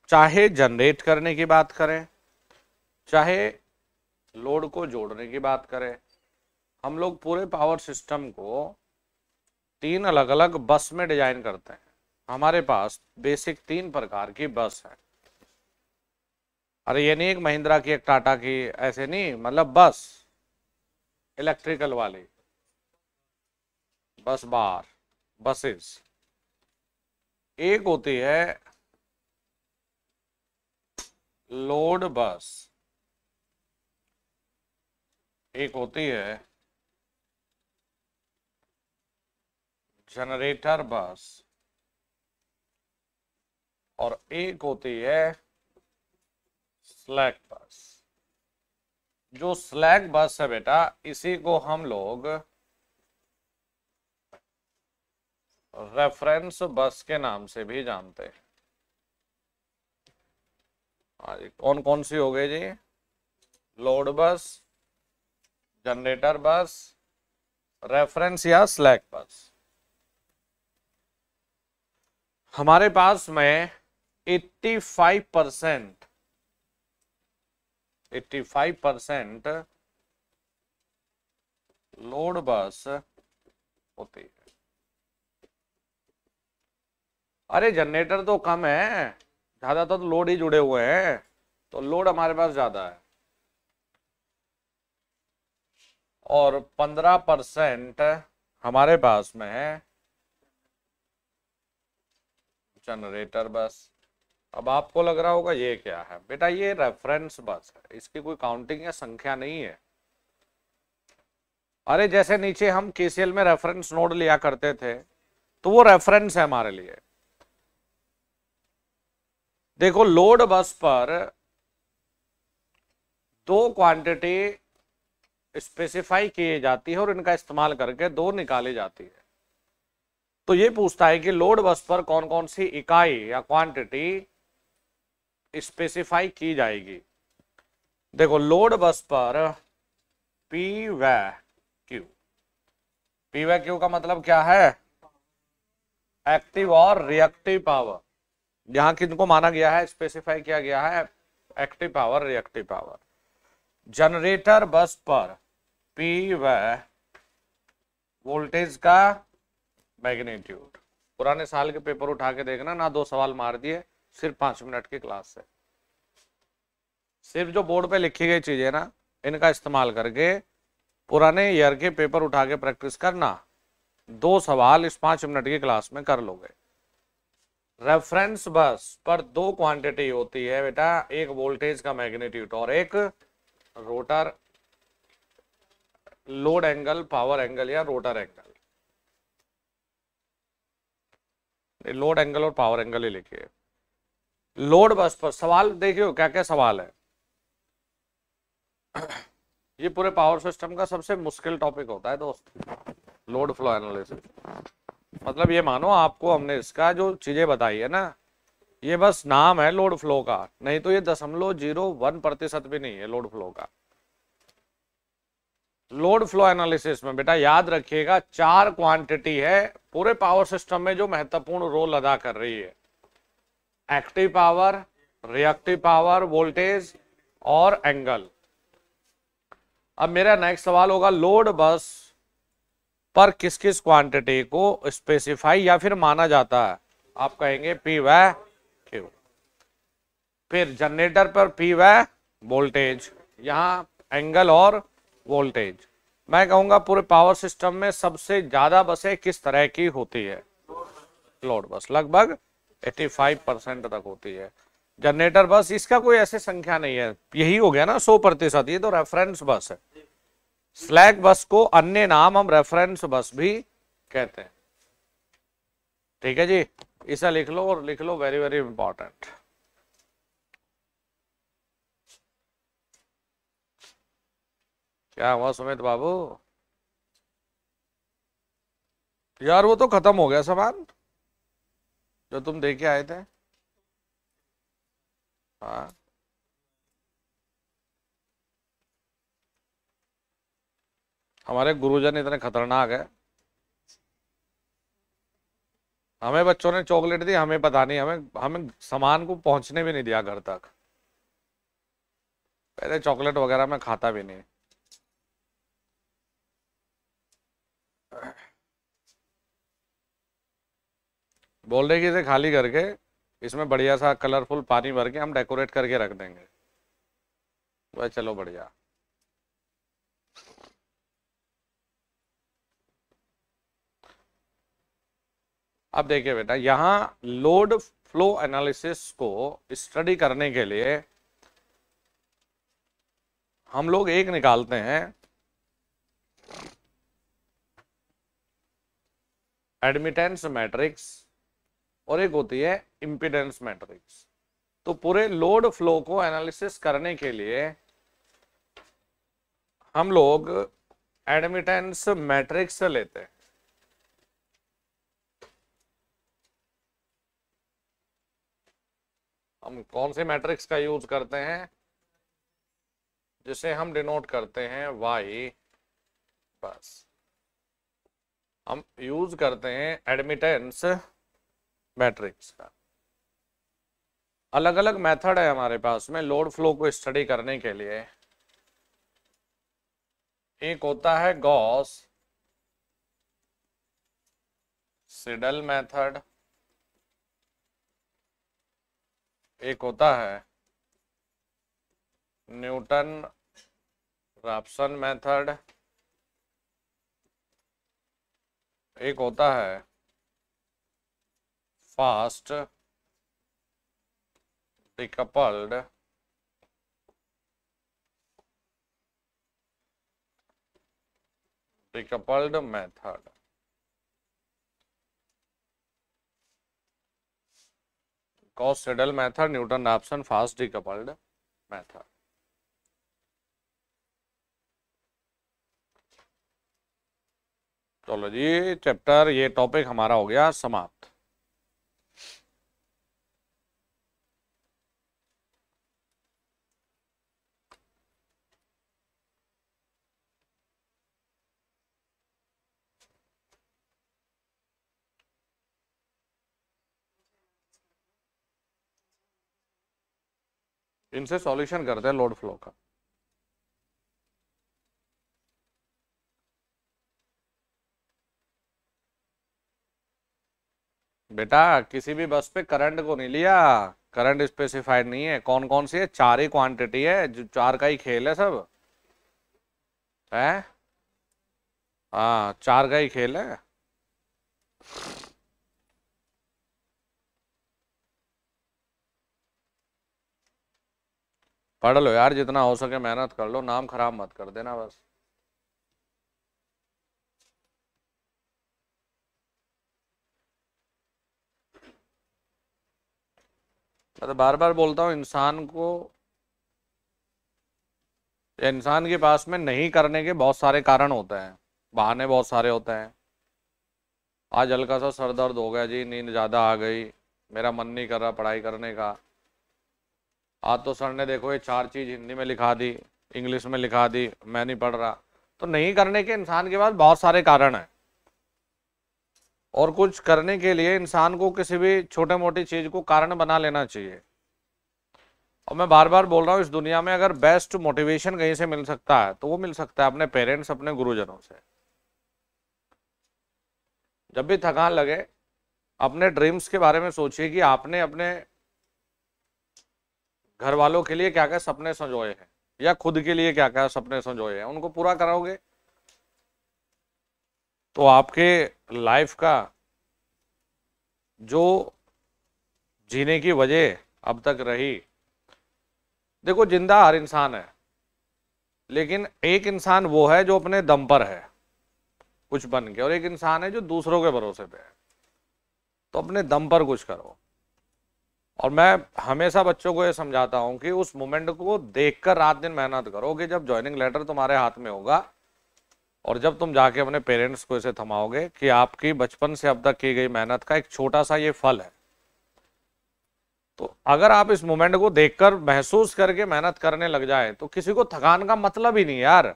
चाहे जनरेट करने की बात करें चाहे लोड को जोड़ने की बात करें हम लोग पूरे पावर सिस्टम को तीन अलग अलग बस में डिजाइन करते हैं हमारे पास बेसिक तीन प्रकार की बस है अरे ये नहीं एक महिंद्रा की एक टाटा की ऐसे नहीं मतलब बस इलेक्ट्रिकल वाली बस बार बसेस एक होती है लोड बस एक होती है जनरेटर बस और एक होती है स्लैक बस जो स्लैक बस है बेटा इसी को हम लोग रेफरेंस बस के नाम से भी जानते हैं हाँ कौन कौन सी हो गई जी load bus generator bus reference या स्लैक बस हमारे पास में 85 percent eighty five percent load bus होती है अरे जनरेटर तो कम है ज़्यादा तो लोड ही जुड़े हुए हैं तो लोड हमारे पास ज़्यादा है और पंद्रह परसेंट हमारे पास में है जनरेटर बस अब आपको लग रहा होगा ये क्या है बेटा ये रेफरेंस बस है इसकी कोई काउंटिंग या संख्या नहीं है अरे जैसे नीचे हम केसीएल में रेफरेंस नोड लिया करते थे तो वो रेफरेंस है हमारे लिए देखो लोड बस पर दो क्वांटिटी स्पेसिफाई किए जाती है और इनका इस्तेमाल करके दो निकाली जाती है तो ये पूछता है कि लोड बस पर कौन कौन सी इकाई या क्वांटिटी स्पेसिफाई की जाएगी देखो लोड बस पर पी व क्यू पी व क्यू का मतलब क्या है एक्टिव और रिएक्टिव पावर यहां किनको माना गया है स्पेसिफाई किया गया है active power reactive power generator bus पर पी व वोल्टेज का मैग्नीट्यूड पुराने साल के पेपर उठा के देखना ना दो सवाल मार दिए सिर्फ पांच मिनट की क्लास से सिर्फ जो बोर्ड पे लिखी गई चीजें ना इनका इस्तेमाल करके पुराने ईयर के पेपर उठा के प्रैक्टिस करना दो सवाल इस पांच मिनट की क्लास में कर लोगे रेफरेंस बस पर दो क्वांटिटी होती है बेटा एक वोल्टेज का मैग्नीट्यूड और एक rotor load angle power angle या रोटर एंगल लोड एंगल और पावर एंगल ही लिखिए लोड बस पर सवाल देखियो क्या क्या सवाल है ये पूरे पावर सिस्टम का सबसे मुश्किल टॉपिक होता है दोस्त लोड फ्लो एनालिसिस मतलब ये मानो आपको हमने इसका जो चीज़ें बताई है ना ये बस नाम है लोड फ्लो का नहीं तो ये दशमलव जीरो वन प्रतिशत भी नहीं है लोड फ्लो का लोड फ्लो एनालिसिस में बेटा याद रखिएगा चार क्वांटिटी है पूरे पावर सिस्टम में जो महत्वपूर्ण रोल अदा कर रही है active power reactive power voltage और एंगल अब मेरा नेक्स्ट सवाल होगा लोड बस पर किस किस क्वांटिटी को स्पेसिफाई या फिर माना जाता है आप कहेंगे पी व क्यू फिर जनरेटर पर पी व वोल्टेज यहाँ एंगल और वोल्टेज मैं कहूँगा पूरे पावर सिस्टम में सबसे ज़्यादा बसें किस तरह की होती है लोड बस लगभग 85 परसेंट तक होती है जनरेटर बस इसका कोई ऐसी संख्या नहीं है यही हो गया ना 100 प्रतिशत ये तो रेफरेंस बस है स्लैग बस को अन्य नाम हम रेफरेंस बस भी कहते हैं ठीक है जी इसे लिख लो और लिख लो वेरी वेरी इंपॉर्टेंट क्या हुआ सुमित बाबू यार वो तो खत्म हो गया सामान जो तुम देके आए थे हाँ हमारे गुरुजन इतने खतरनाक है हमें बच्चों ने चॉकलेट दी हमें पता नहीं हमें हमें सामान को पहुंचने भी नहीं दिया घर तक पहले चॉकलेट वगैरह मैं खाता भी नहीं बोल रहे कि इसे खाली करके इसमें बढ़िया सा कलरफुल पानी भर के हम डेकोरेट करके रख देंगे वह चलो बढ़िया अब देखिए बेटा यहाँ लोड फ्लो एनालिसिस को स्टडी करने के लिए हम लोग एक निकालते हैं एडमिटेंस मैट्रिक्स और एक होती है इम्पिडेंस मैट्रिक्स तो पूरे लोड फ्लो को एनालिसिस करने के लिए हम लोग एडमिटेंस मैट्रिक्स लेते हैं हम कौन से मैट्रिक्स का यूज करते हैं जिसे हम डिनोट करते हैं वाई बस हम यूज करते हैं एडमिटेंस मैट्रिक्स का अलग अलग मेथड है हमारे पास में लोड फ्लो को स्टडी करने के लिए एक होता है गॉस सिडल मेथड एक होता है न्यूटन रापसन मेथड एक होता है fast decoupled decoupled method Gauss Seidel method Newton Raphson fast decoupled method चलो जी चैप्टर ये टॉपिक हमारा हो गया समाप्त इनसे सॉल्यूशन करते हैं लोड फ्लो का बेटा किसी भी बस पे करंट को नहीं लिया करंट स्पेसिफाइड नहीं है कौन कौन सी है चार ही क्वांटिटी है जो चार का ही खेल है सब है हाँ चार का ही खेल है पढ़ लो यार जितना हो सके मेहनत कर लो नाम खराब मत कर देना बस तो बार बार बोलता हूँ इंसान को इंसान के पास में नहीं करने के बहुत सारे कारण होते हैं बहाने बहुत सारे होते हैं आज हल्का सा सर दर्द हो गया जी नींद ज़्यादा आ गई मेरा मन नहीं कर रहा पढ़ाई करने का आज तो सर ने देखो ये चार चीज़ हिंदी में लिखा दी इंग्लिश में लिखा दी मैं नहीं पढ़ रहा तो नहीं करने के इंसान के पास बहुत सारे कारण हैं और कुछ करने के लिए इंसान को किसी भी छोटे मोटी चीज़ को कारण बना लेना चाहिए और मैं बार बार बोल रहा हूँ इस दुनिया में अगर बेस्ट मोटिवेशन कहीं से मिल सकता है तो वो मिल सकता है अपने पेरेंट्स अपने गुरुजनों से जब भी थकान लगे अपने ड्रीम्स के बारे में सोचिए कि आपने अपने घर वालों के लिए क्या क्या सपने संजोए हैं या खुद के लिए क्या क्या सपने संजोए हैं उनको पूरा कराओगे तो आपके लाइफ का जो जीने की वजह अब तक रही देखो जिंदा हर इंसान है लेकिन एक इंसान वो है जो अपने दम पर है कुछ बन के और एक इंसान है जो दूसरों के भरोसे पे है तो अपने दम पर कुछ करो और मैं हमेशा बच्चों को ये समझाता हूँ कि उस मोमेंट को देखकर रात दिन मेहनत करो कि जब ज्वाइनिंग लेटर तुम्हारे हाथ में होगा और जब तुम जाके अपने पेरेंट्स को इसे थमाओगे कि आपकी बचपन से अब तक की गई मेहनत का एक छोटा सा ये फल है तो अगर आप इस मोमेंट को देखकर महसूस करके मेहनत करने लग जाए तो किसी को थकान का मतलब ही नहीं यार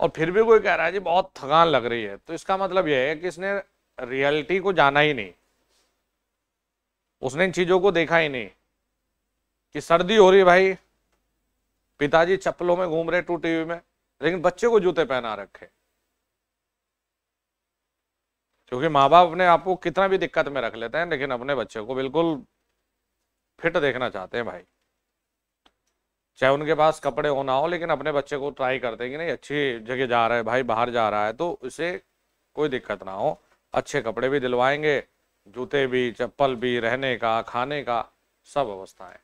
और फिर भी कोई कह रहा है जी बहुत थकान लग रही है तो इसका मतलब यह है कि इसने रियलिटी को जाना ही नहीं उसने इन चीज़ों को देखा ही नहीं कि सर्दी हो रही भाई पिताजी चप्पलों में घूम रहे टूटी हुई में लेकिन बच्चे को जूते पहना रखे क्योंकि माँ बाप अपने आप को कितना भी दिक्कत में रख लेते हैं लेकिन अपने बच्चे को बिल्कुल फिट देखना चाहते हैं भाई चाहे उनके पास कपड़े हो ना हो लेकिन अपने बच्चे को ट्राई करते हैं कि नहीं अच्छी जगह जा रहा है भाई बाहर जा रहा है तो उसे कोई दिक्कत ना हो अच्छे कपड़े भी दिलवाएंगे जूते भी चप्पल भी रहने का खाने का सब अवस्थाएं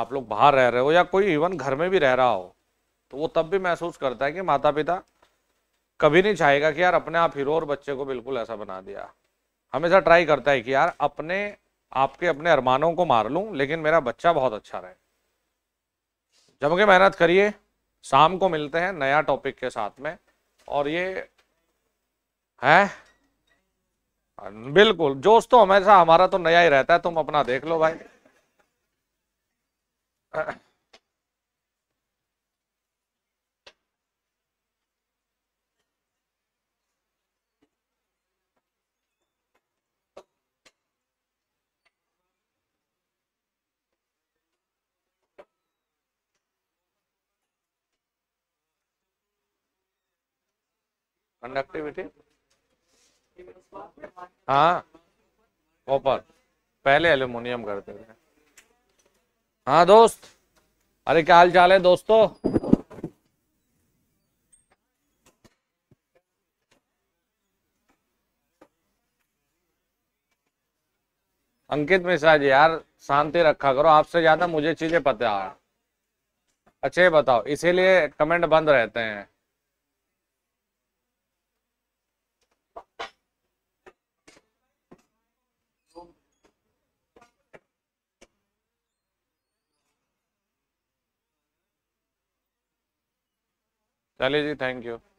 आप लोग बाहर रह रहे हो या कोई इवन घर में भी रह रहा हो तो वो तब भी महसूस करता है कि माता पिता कभी नहीं चाहेगा कि यार अपने आप हीरो और बच्चे को बिल्कुल ऐसा बना दिया हमेशा ट्राई करता है कि यार अपने आपके अपने अरमानों को मार लूँ लेकिन मेरा बच्चा बहुत अच्छा रहे जम के मेहनत करिए शाम को मिलते हैं नया टॉपिक के साथ में और ये है बिल्कुल जोश तो हमेशा हमारा तो नया ही रहता है तुम अपना देख लो भाई कनेक्टिविटी हाँ कॉपर पहले एल्यूमिनियम करते थे हाँ दोस्त अरे क्या हाल चाल है दोस्तों अंकित मिश्रा जी यार शांति रखा करो आपसे ज्यादा मुझे चीजें पता है अच्छे बताओ इसीलिए कमेंट बंद रहते हैं चलिए जी थैंक यू